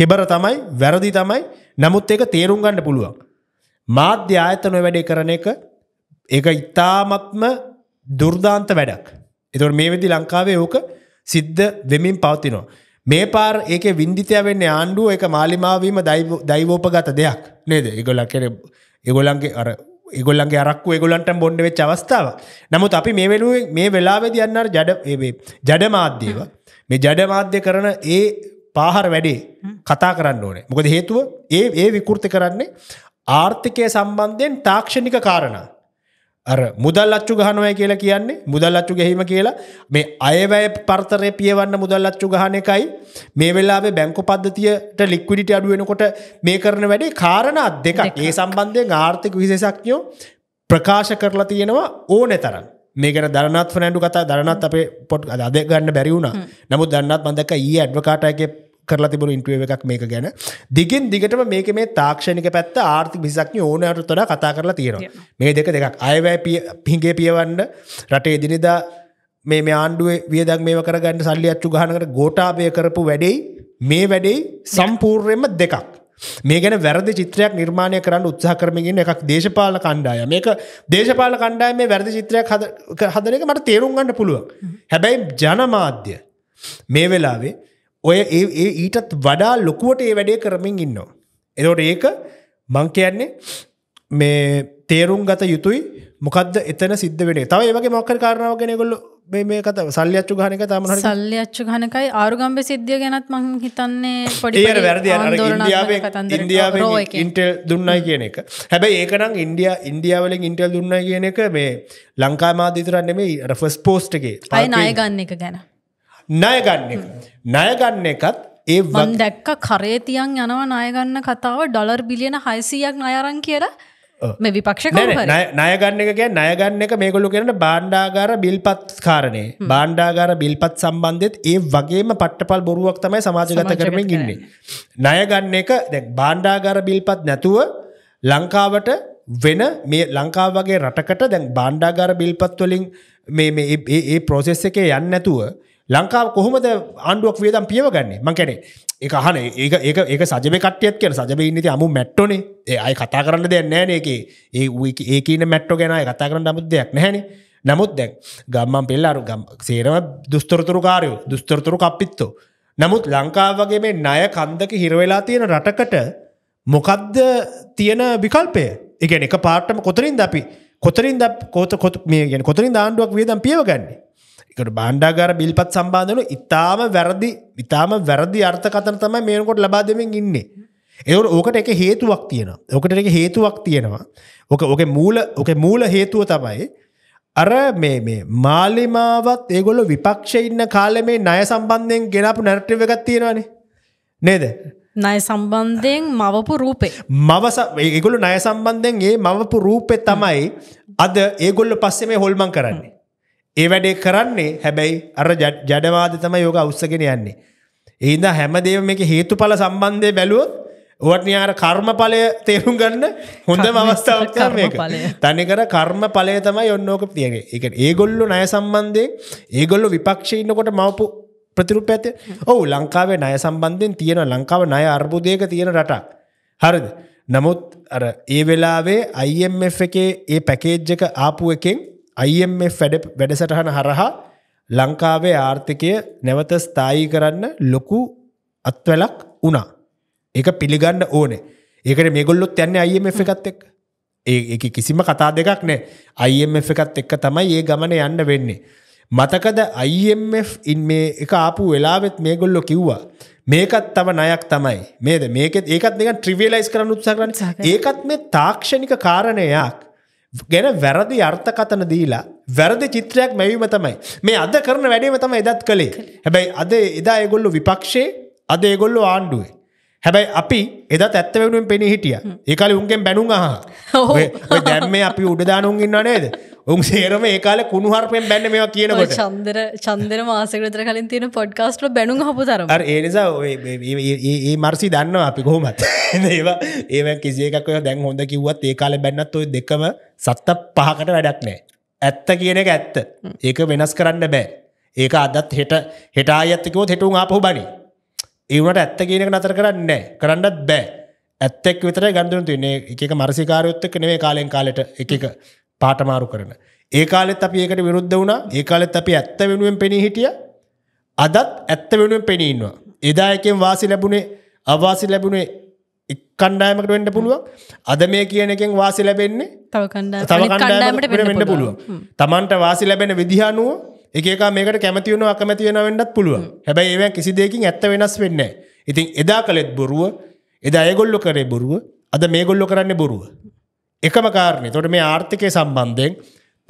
කෙබර තමයි වැරදි තමයි නමුත් ඒක තේරුම් ගන්න පුළුවන්. මාධ්‍ය ආයතන වැඩේ කරන එක ඒ ඉතාමත්ම දුර්ධාන්ත වැඩක්. එතුට මේ වෙදි ලංකාවේ ඕක සිද්ධ වෙමින් පවතිනවා. මේ පාර ඒක විින්දිතය වෙන්න ආණ්ඩුව එක මාලිමාවීම දයිවෝපගත දෙයක් නේද ඒගොල්ල කෙර ඒගොලන්ගේ අර ඒගොල්ලන්ගේ අරක්කු ඒගොලන්ට බොන්ඩ වෙච් අවස්ථාව නමුත් අපි මේ වෙනුවෙන් මේ වෙලාවෙද යන්නර ජඩ ඒේ ජඩ මාධ්‍යව මේ ජඩ මාධ්‍ය කරන ඒ පාහර වැඩේ කතා කරන්න ඕනේ මොකද හේතුව ඒ ඒ විකෘති කරන්නේ ආර්ථිකය සම්බන්ධයෙන් තාක්ෂණික කාරණා අර මුදල් අච්චු ගහනවය කියලා කියන්නේ මුදල් අච්චු ගැහීම කියලා මේ අයවැය පර්තරය පියවන්න මුදල් අච්චු ගහන එකයි මේ වෙලාේ බැංකු පද්ධතියට ලික්විඩිට අඩුවෙනකොට මේ කරන වැඩේ කාරණත් දෙක ඒ සම්බන්ධය ආර්ථික විශේෂක්ඥෝ ප්‍රකාශ කරලා තියෙනවා ඕන තරන් මේකට දරනත් ෆනෑඩු කතා දරනත් අපේ පොට් අද ගන්න බැරිවුණ නමුත් දන්නත් බඳක ඒ ඇඩ්වකාටයගේ කරලා තිබුණ ඉන්ටුව එකක් මේක ගැන දිගින් දිගටම මේක මේ තාක්ෂණික පැත්ත ආර්ථික විසක්න ඕනයට තොඩ කතා කරලා තියෙනවා මේ දෙක දෙකක් අයවැ පිහිගේ පියවන්න රටේ දිනිදා මේ ආණ්ඩුව වියදක් මේ කරගන්න සල්ලි අච්චු ගහනකට ගෝටාබය කරපු වැඩෙයි මේ වැඩෙයි සම්පූර්යෙන්ම දෙකක් මේ ගැන වැරදි චිත්‍රයක් නිර්මාණය කරන්න උත්සාහ කරමගෙන එකක් දේශපාල කණ්ඩාය මේක දේශපාල කණ්ඩාය මේ වැරදි චිත්‍රයක් හදන එක මට තේරුම් ගන්න පුළුවන් හැබැයි ජනමාධ්‍ය මේ වෙලාවේ ඔය ඒ ඊටත් වඩා ලොකුවට ඒ වැඩේ කරමින් ඉන්නවා. එතෝට ඒක මං කියන්නේ මේ තේරුම් ගත යුතුයි මොකද එතන සිද්ධ වෙන තව ඒවගේ මොක්කර කාරණාව ගෙනගොල්ල මේ කත සල්ලියච්චු ගනක තම සල්ලියච්චු ගනකයි ආරුගම්බ සිද්ධිය ගැනත් මං හිතන්නේ පොඩි වැරදි ඉන්දියාව ඉන්ටෙල් දුන්නයි කියන එක හැබැයි ඒකනම් ඉන්ඩිය ඉන්දියාවලින් ඉන්ටෙල් දුන්න කියන එක මේ ලංකා මාධිතරන්නේ මේ රෆස් පෝස්ට් එකේ අයි නායගන්න එක ගැන ණයගන්න එක ණයගන්න එකත් ඒ වන් දැක්ක කරේතියන් යනවා ණයගන්න කතාව ඩොලර් බිලියන හයිසියක් නයරන් කියලා මේ විපක්ෂ ණයගන්න එක ගැ ණයගන්න එක මේගොලු කරන බාණ්ඩාගාර බිල්පත් කාරණය බාණ්ඩාගාර බිල්පත් සම්බන්ධෙත් ඒ වගේම පට්ටපල් බොරුවක් තමයි සමාජගත කරමින් ඉන්නේ. ණයගන්න එක දැ බාණ්ඩාගාර බිල්පත් නැතුව ලංකාවට වෙන මේ ලංකාව වගේ රටකට දැන් බාණ්ඩාගාර බිල්පත්වලින් මේ ඒ ප්‍රෝසෙස් එකේ යන්න නැතුව ලංකාව කොහොමද ආණ්ඩුවක් වියදම් පියවගන්නේ මං කැනේ ඒ අහන ඒ ඒ ඒ සජම කටයත් කියන සජබ ඉන්නති අමු මැට්ටෝනේ ඒ අය කතා කරන්න දෙයක් නෑන එක ඒ ඒකන මැට්ටෝ ගැනයි කතා කරන්න නමුත් දෙයක් නැහැනේ නමුත් දැන් ගම්මන් පෙල්ලාරු ගම් සේරම දුස්තොරතුරු කාරයෝ දුස්තොරතුරු කප්පිත්තෝ නමුත් ලංකාවගේ මේ නය කන්දක හිරවෙලා තියෙන රටකට මොකක්ද තියෙන විකල්පය එකගැන එක පාටම කොතරින් ද අපි කොතරින් ද කොත කොත් මේ ගැන කොතරින් ආණ්ඩුවක් වියදම් පියවගන්නේ කට බණ්ඩාගාර බිල්පත් සම්බාධනු ඉතාම වැරදි ඉතාම වැරදි අර්ථකතන තමයි මේකොට ලබා දෙමින් ඉන්නේ. එවර ඕකට එක හේතුවක් තියෙන ඕකට එක හේතුවක් තියෙනවා ඕක ඕක මූල ඕක මූල හේතුව තමයි අර මේ මේ මාලිමාවත් ඒගොල්ල විපක්ෂ ඉන්න කාලෙ මේ ණය සම්බන්ධයෙන් ගෙනපු නැරටිව එකක් තියෙනවානේ නේද ණය සම්බන්ධයෙන් මවපු රූපේ මවස ඒගොලු ණය සම්බන්ධයෙන් ඒ මවපු රූපෙ තමයි අද ඒගොල්ල පස්සෙ මේ හොල්මන් කරන්නේ ඒ වැඩේ කරන්නේ හැබැයි අර ජඩවාද තම යෝග අවස්සගෙන යන්නේ. එහිද හැමදේව මේක හේතු පල සම්බන්ධය බැලුවොත් ඔවටනයාර කර්මඵලය තේරුම් ගන්න හොඳම අවස්ථාවක් මේක තනිකර කර්ම පලය තමයි ඔන්නෝක තියෙන එක ඒගොල්ලු නය සම්බන්ධයෙන් ඒගොල්ලු විපක්ෂඉන්නකොට මවපු ප්‍රතිරුප ඇත ඔහු ලංකාවේ නය සම්බන්ධයෙන් තියෙන ලංකාව නය අර්බුදයක තියෙන රටක් හරද නමුත් ඒ වෙලාවේ අයිF එකේ ඒ පැකේජ්ජක ආපු එකෙන් අයිම් වැඩ වැඩසටහන හරහා ලංකාවේ ආර්ථිකය නැවත ස්ථායි කරන්න ලොකු අත්වලක් වනා ඒක පිළිගන්න ඕනේ ඒකට මේගොල්ලොත් යන්නේ අයිම එකත් එක් ඒ කිසිම කතා දෙකක් නෑ අයිම එකත් එක්ක තමයි ඒ ගමන යන්න වෙන්නේ මතකද අයිF ඉන් මේ එක ආපු වෙලාවෙත් මේගොල්ලො කිව්වා මේකත් තව නයක් තමයි මේද මේකෙත් ඒකත් දෙක ට්‍රිවියලයිස් කරන්න උත්සා කරන්න ඒකත් මේ තාක්ෂණික කාරණයක් ගැන වැරදි අර්ථකතන දීලා වැරදි චිත්‍රයක් මැවීම තමයි මේ අද කරන වැඩේම තම එදත් කළේ හැබැයි අද එදා ඒගොල්ලු විපක්ෂේ අද ඒගොල්ලු ආණ්ඩුවේ හැබැයි අපි එදත් ඇත්ත වෙනුවෙන් පෙනී හිටිය ඒකාල උන්ගෙන් බැනුම් අහ දැම්ම අපි උඩදානුන් ඉන්න නේද උන් සේරම ඒකාල කුණුහරපෙන් බැන්න මෙවා කියනකොට චන්දර චන්දර මාසකරතර කලින් තියෙන පොඩ්කාස්ටල බැනුම් හපු තරම ඒනිසා ඒ මර්සි දන්නවා අපි කොහොමත් ඒවා ඒව කිසිේකක් දැන් හොඳ කිවත් ඒකාල බැන්නත් ඔය දෙකම සත්ත පහකට වැඩක් නෑ ඇත්ත කියන එක ඇත්ත ඒක වෙනස් කරන්න බෑ ඒක අදත් හෙට හෙට අඇත්තකෝ හෙටුම් ආපහු බනි ඒවට ඇත්ත කියනක නතර කරන්න කරන්නත් බෑ ඇත්තෙක් විතර ගන්දුරන තින්නේ එක මරසිකාරයොත්තක නෙවේ කාලෙන් කාලට එක පාටමාරු කරන ඒ කාලෙත් අපි ඒකට විරුද්ධ වුණ ඒ කාලෙත් අපි ඇත්ත වෙනුවෙන් පෙනී හිටිය අදත් ඇත්ත වෙනුවෙන් පෙනීන්වා එදා එකෙන් වාසි ලැබුණේ අවාසි ලැබුණේ එක් කණ්ඩායමකට වෙන්න පුළුවන් අද මේ කියන එකෙන් වාසි ලැබෙන්නේ තව කණ්ඩායමට වෙන්න පුළුවන් තමන්ට වාසි ලැබෙන විදිහනුව එකක මේකට කැමතිවුණ අකමැති වෙන වෙන්නත් පුළුව හැබැයි ඒවැ කිසි දෙකින් ඇත්ත වෙනස් වෙන්න ඉතින් එදා කළෙත් බොරුව එදා ඒගොල්ලො කරේ බොරුව අද මේගොල්ලො කරන්න බොරුව එකම කාරණය තොට මේ ආර්ථිකය සම්බන්ධයෙන්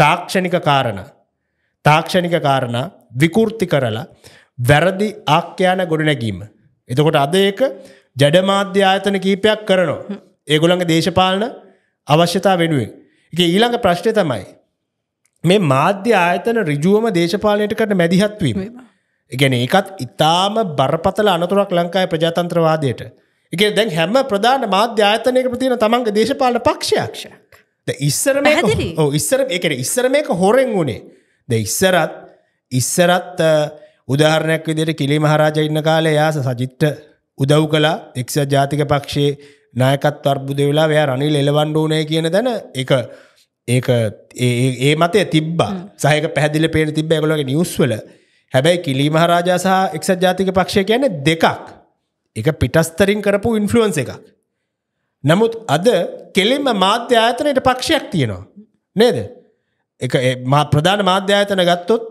තාක්ෂණික කාරණ තාක්ෂණික කාරණ විකෘති කරලා වැරදි ආක්්‍යයාන ගොඩනැගීම එතකොට අද ඒක ජඩමාධ්‍ය ආයතන කීපයක් කරනවා ඒගොළඟ දේශපාලන අවශ්‍යතා වෙනුවෙන් එක ඊළඟ ප්‍රශ්ටය තමයි මේ මාධ්‍ය ආයතන රිජුවම දේශපාලනයට කට මැදිහත්වීම. ගැන ඒකත් ඉතාම බරපතල අනතුරක් ලංකායි ප්‍රජාතන්ත්‍රවාදයට. එක දැන් හැම ප්‍රධාන මාධ්‍ය ආයතනයක ප්‍රතින තමන්ගේ දේශපාලන පක්ෂයක්ෂයක්. ද ඉස්සර ඉස්සර එක ඉස්සර මේක හොරෙන් වුණේ. ද ඉස්සරත් ඉස්සරත් උදාහරණයක් විදිට කිලි මහරාජ ඉන්න කාලේ යාස සජිත්ට උදව් කලා එක්ස ජාතික පක්ෂයේ නායකත් අර්බුද වෙලා වයා රනිල් එලවන්ඩ ඕනය කියන දැන එක ඒක ඒ මතය තිබ්බා සහක පැදිල පේන තිබ ඇගලගේ නිියස්වල හැබැයි කිලීම හරාජා සහ එක්සත් ජාතික පක්ෂය කියන දෙකක් එක පිටස්තරින් කරපු ඉන්ෆලුවන්ස එකක් නමුත් අද කෙලෙම මාධ්‍ය ආයතනයට පක්ෂයක් තියෙනවා නේද එක මා ප්‍රධාන මාධ්‍යායතන ගත්තොත්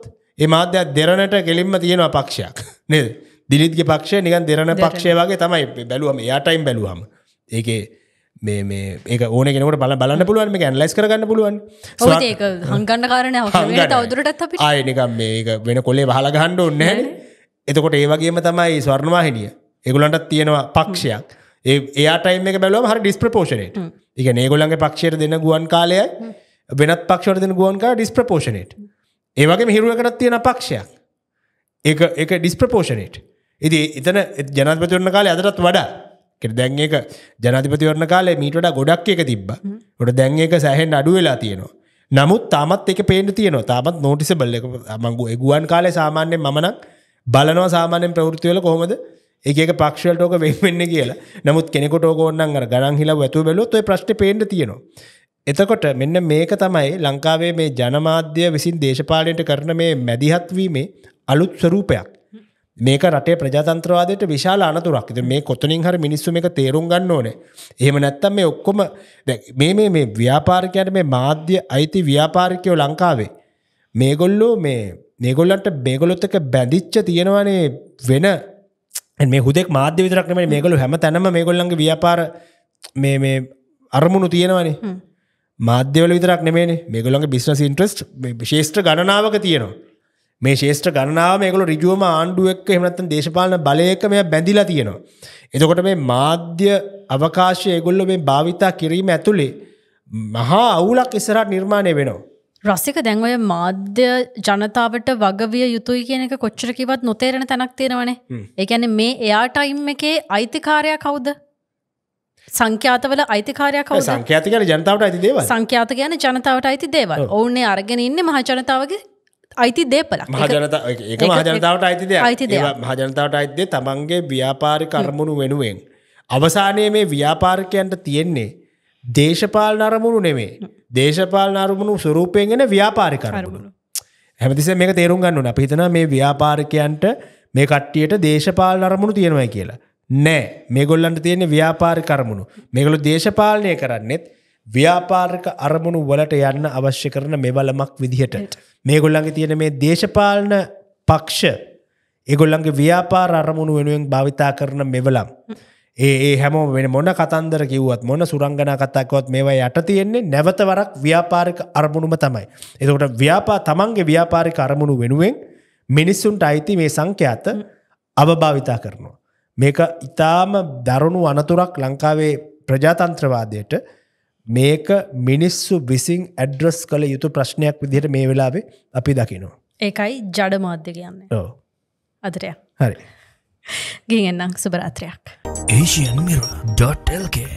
ඒ මාධ්‍යයක් දෙරණට කෙලින්ම තියෙනවා පක්ෂයක් නේද දිලිත්ගේ පක්ෂය නිකන් දෙරණ පක්ෂය වගේ තමයි බැලුවම යාටයිම් බැලුවම ඒකේ මේ මේ ඒ ඕනෙගෙනට බල බලන්න පුළුවන් මේ ඇන්ලයිස් කරගන්න පුළුවන් ඒක හංගන්න කාරන අවදුරටත් අපි ආයනික මේක වෙන කොලේ බහලා ගහන්ඩ ඔන්න එතකොට ඒ වගේම තමයි ස්වර්ණවාහිනිය එගුලන්ටත් තියෙනවා පක්ෂයක් ඒ ඒටයිම එක බැලුව හර ඩිස්ප්‍රපෝෂණයට එක නේගොල්ලන්ගේ පක්ෂයට දෙන්න ගුවන් කාලය වෙනත් පක්ෂට දෙන ගුවන්කා ඩිස්ප්‍රපෝෂණයට ඒවගේ හිරුවකටත් තියෙන පක්ෂයක් ඒ එක ඩිස්ප්‍රපෝෂණයට ඉති එතන ජනත්පතුරන කාලය අදරත් වඩා කෙන දැන් එක ජනතිපතිවරණ කාලේ මීටට ගොඩක් එක තිබ්බ ගොඩ දැන් එක සෑහෙන් අඩු වෙලා තියෙනවා නමුත් තාමත් එක පේන්න තියෙනවා තාමත් නෝටිස බල්ල එක මංගු එගුවන් කාලේ සාමාන්‍යෙන් මනක් බලනවා සාමාන්‍යෙන් ප්‍රවෘතිවල කොහොමද ඒක පක්ෂලට ඕක වෙන්න කියලා නමුත් කෙනෙකොට ඕකෝන්නන් අර ගණන් හිලා ඇතු බැලොත් ඔය ප්‍රශ්ට පේට තියෙනවා. එතකොට මෙන්න මේක තමයි ලංකාවේ මේ ජනමාධ්‍ය විසින් දේශපාලයට කරන මේ මැදිහත්වීමේ අලුත් ස්වරූපයක්. මේක රටේ ප්‍රජාතන්ත්‍රවාදයට විශාල අනතුරක් ඉතින් මේ කොතනින් හරි මිනිස්සු මේක තේරුම් ගන්න ඕනේ. එහෙම නැත්නම් මේ ඔක්කොම මේ මේ මේ ව්‍යාපාරිකයන්ට මේ මාධ්‍ය අයිති ව්‍යාපාරිකයෝ ලංකාවේ මේගොල්ලෝ මේ මේගොල්ලන්ට මේගොල්ලොත් එක්ක බැඳිච්ච තියෙනවනේ වෙන මේ හුදෙක් මාධ්‍ය විතරක් නෙමෙයි මේගොල්ලෝ හැම තැනම මේගොල්ලන්ගේ ව්‍යාපාර මේ මේ අරමුණු තියෙනවනේ. මාධ්‍යවල විතරක් නෙමේනේ මේගොල්ලන්ගේ බිස්නස් ඉන්ට්‍රස්ට් ශේෂ්ත්‍ර ගණනාවක තියෙනවා. මේ ශේෂත්‍ර ගණනාව මේකල රිජුවම ආණ්ඩුවක් එමනත්තන් දේශපාලන බලයක මෙය බැඳිලා තියෙනවා. එතකොට මේ මාධ්‍ය අවකාශය ඒගොල්ල මේ භාවිතා කිරීම ඇතුළේ මහා අවුලක් ඉස්සරට නිර්මාණය වෙනවා. රස්සික දැන්වය මාධ්‍ය ජනතාවට වගවිය යුතුයි කියනක කොච්චරකිවත් නොතේරෙන තැනක් තියෙනවනේ ඒැන මේ එයාටයිම් එකේ අයිතිකාරයා කවුද සංඛ්‍යාතවල අයිතිකාරයක් සංඛ්‍යාතිකර ජනතාවට අයිති දේව සංඛ්‍යාත කියන ජනතාවට අයිති දේවල් ඔවුන්නේ අර්ගෙන ඉන්න මහ ජනතාවගේ අයිති දේපලක් මහජනත එක මහජනතාවට අයිතිද අයිති මහජනතාවට අයිතිදේ තමන්ගේ ව්‍යාපාරි කරමුණු වෙනුවෙන්. අවසානයේ මේ ව්‍යාපාරකයන්ට තියෙන්නේ දේශපාල නරමුණු නෙමේ දේශපාල නරමුණු ස්වරූපයෙන්ගෙන ව්‍යාපාරි කරමුණු. හැමතිස මේක තේරුම් ගන්නුන අපිහිතන මේ ව්‍යාපාරකයන්ට මේ කට්ටියට දේශපාල නරමුණු තියෙනවයි කියලා. නෑ මේගොල්ලන්ට තියෙන ව්‍යාපාරි කරමුණු මේකළු දේශපාලනය කරන්නෙත් ව්‍යාපාරක අරමුණු වලට යන්න අවශ්‍ය කරන මෙවලමක් විදිහට මේගොල්ලන්ගේ තියෙන මේ දේශපාලන පක්ෂ ඒගොල්ලන්ගේ ව්‍යාපාර අරමුණු වෙනුවෙන් භාවිතා කරන මෙවලම් ඒ හැමෝ වෙන මොන කතන්දර කිවත් මොන සුරංගනා කතාකවත් මේවා යට තියෙන්නේ නැවතවරක් ව්‍යාපාරික අරමුණුම තමයි එතකොට ව්‍යාපා තමන්ගේ ව්‍යාපාරික අරමුණු වෙනුවෙන් මිනිස්සුන්ට අයිති මේ සංඛ්‍යාත අවභාවිතා කරනවා මේක ඉතාම දරුණු අනතුරක් ලංකාවේ ප්‍රජාතන්ත්‍රවාදයට මේක මිනිස්සු විසින් ඇඩ්‍රස් කළ යුතු ප්‍රශ්නයක් විදිහට මේ වෙලාවේ අපි දකිනවා. ඒකයි ජඩ මාධ්‍ය කියන්න අදරය හරි ගිගෙන්න්නම් සුබරාත්‍රයක්. Asian Mirror.lk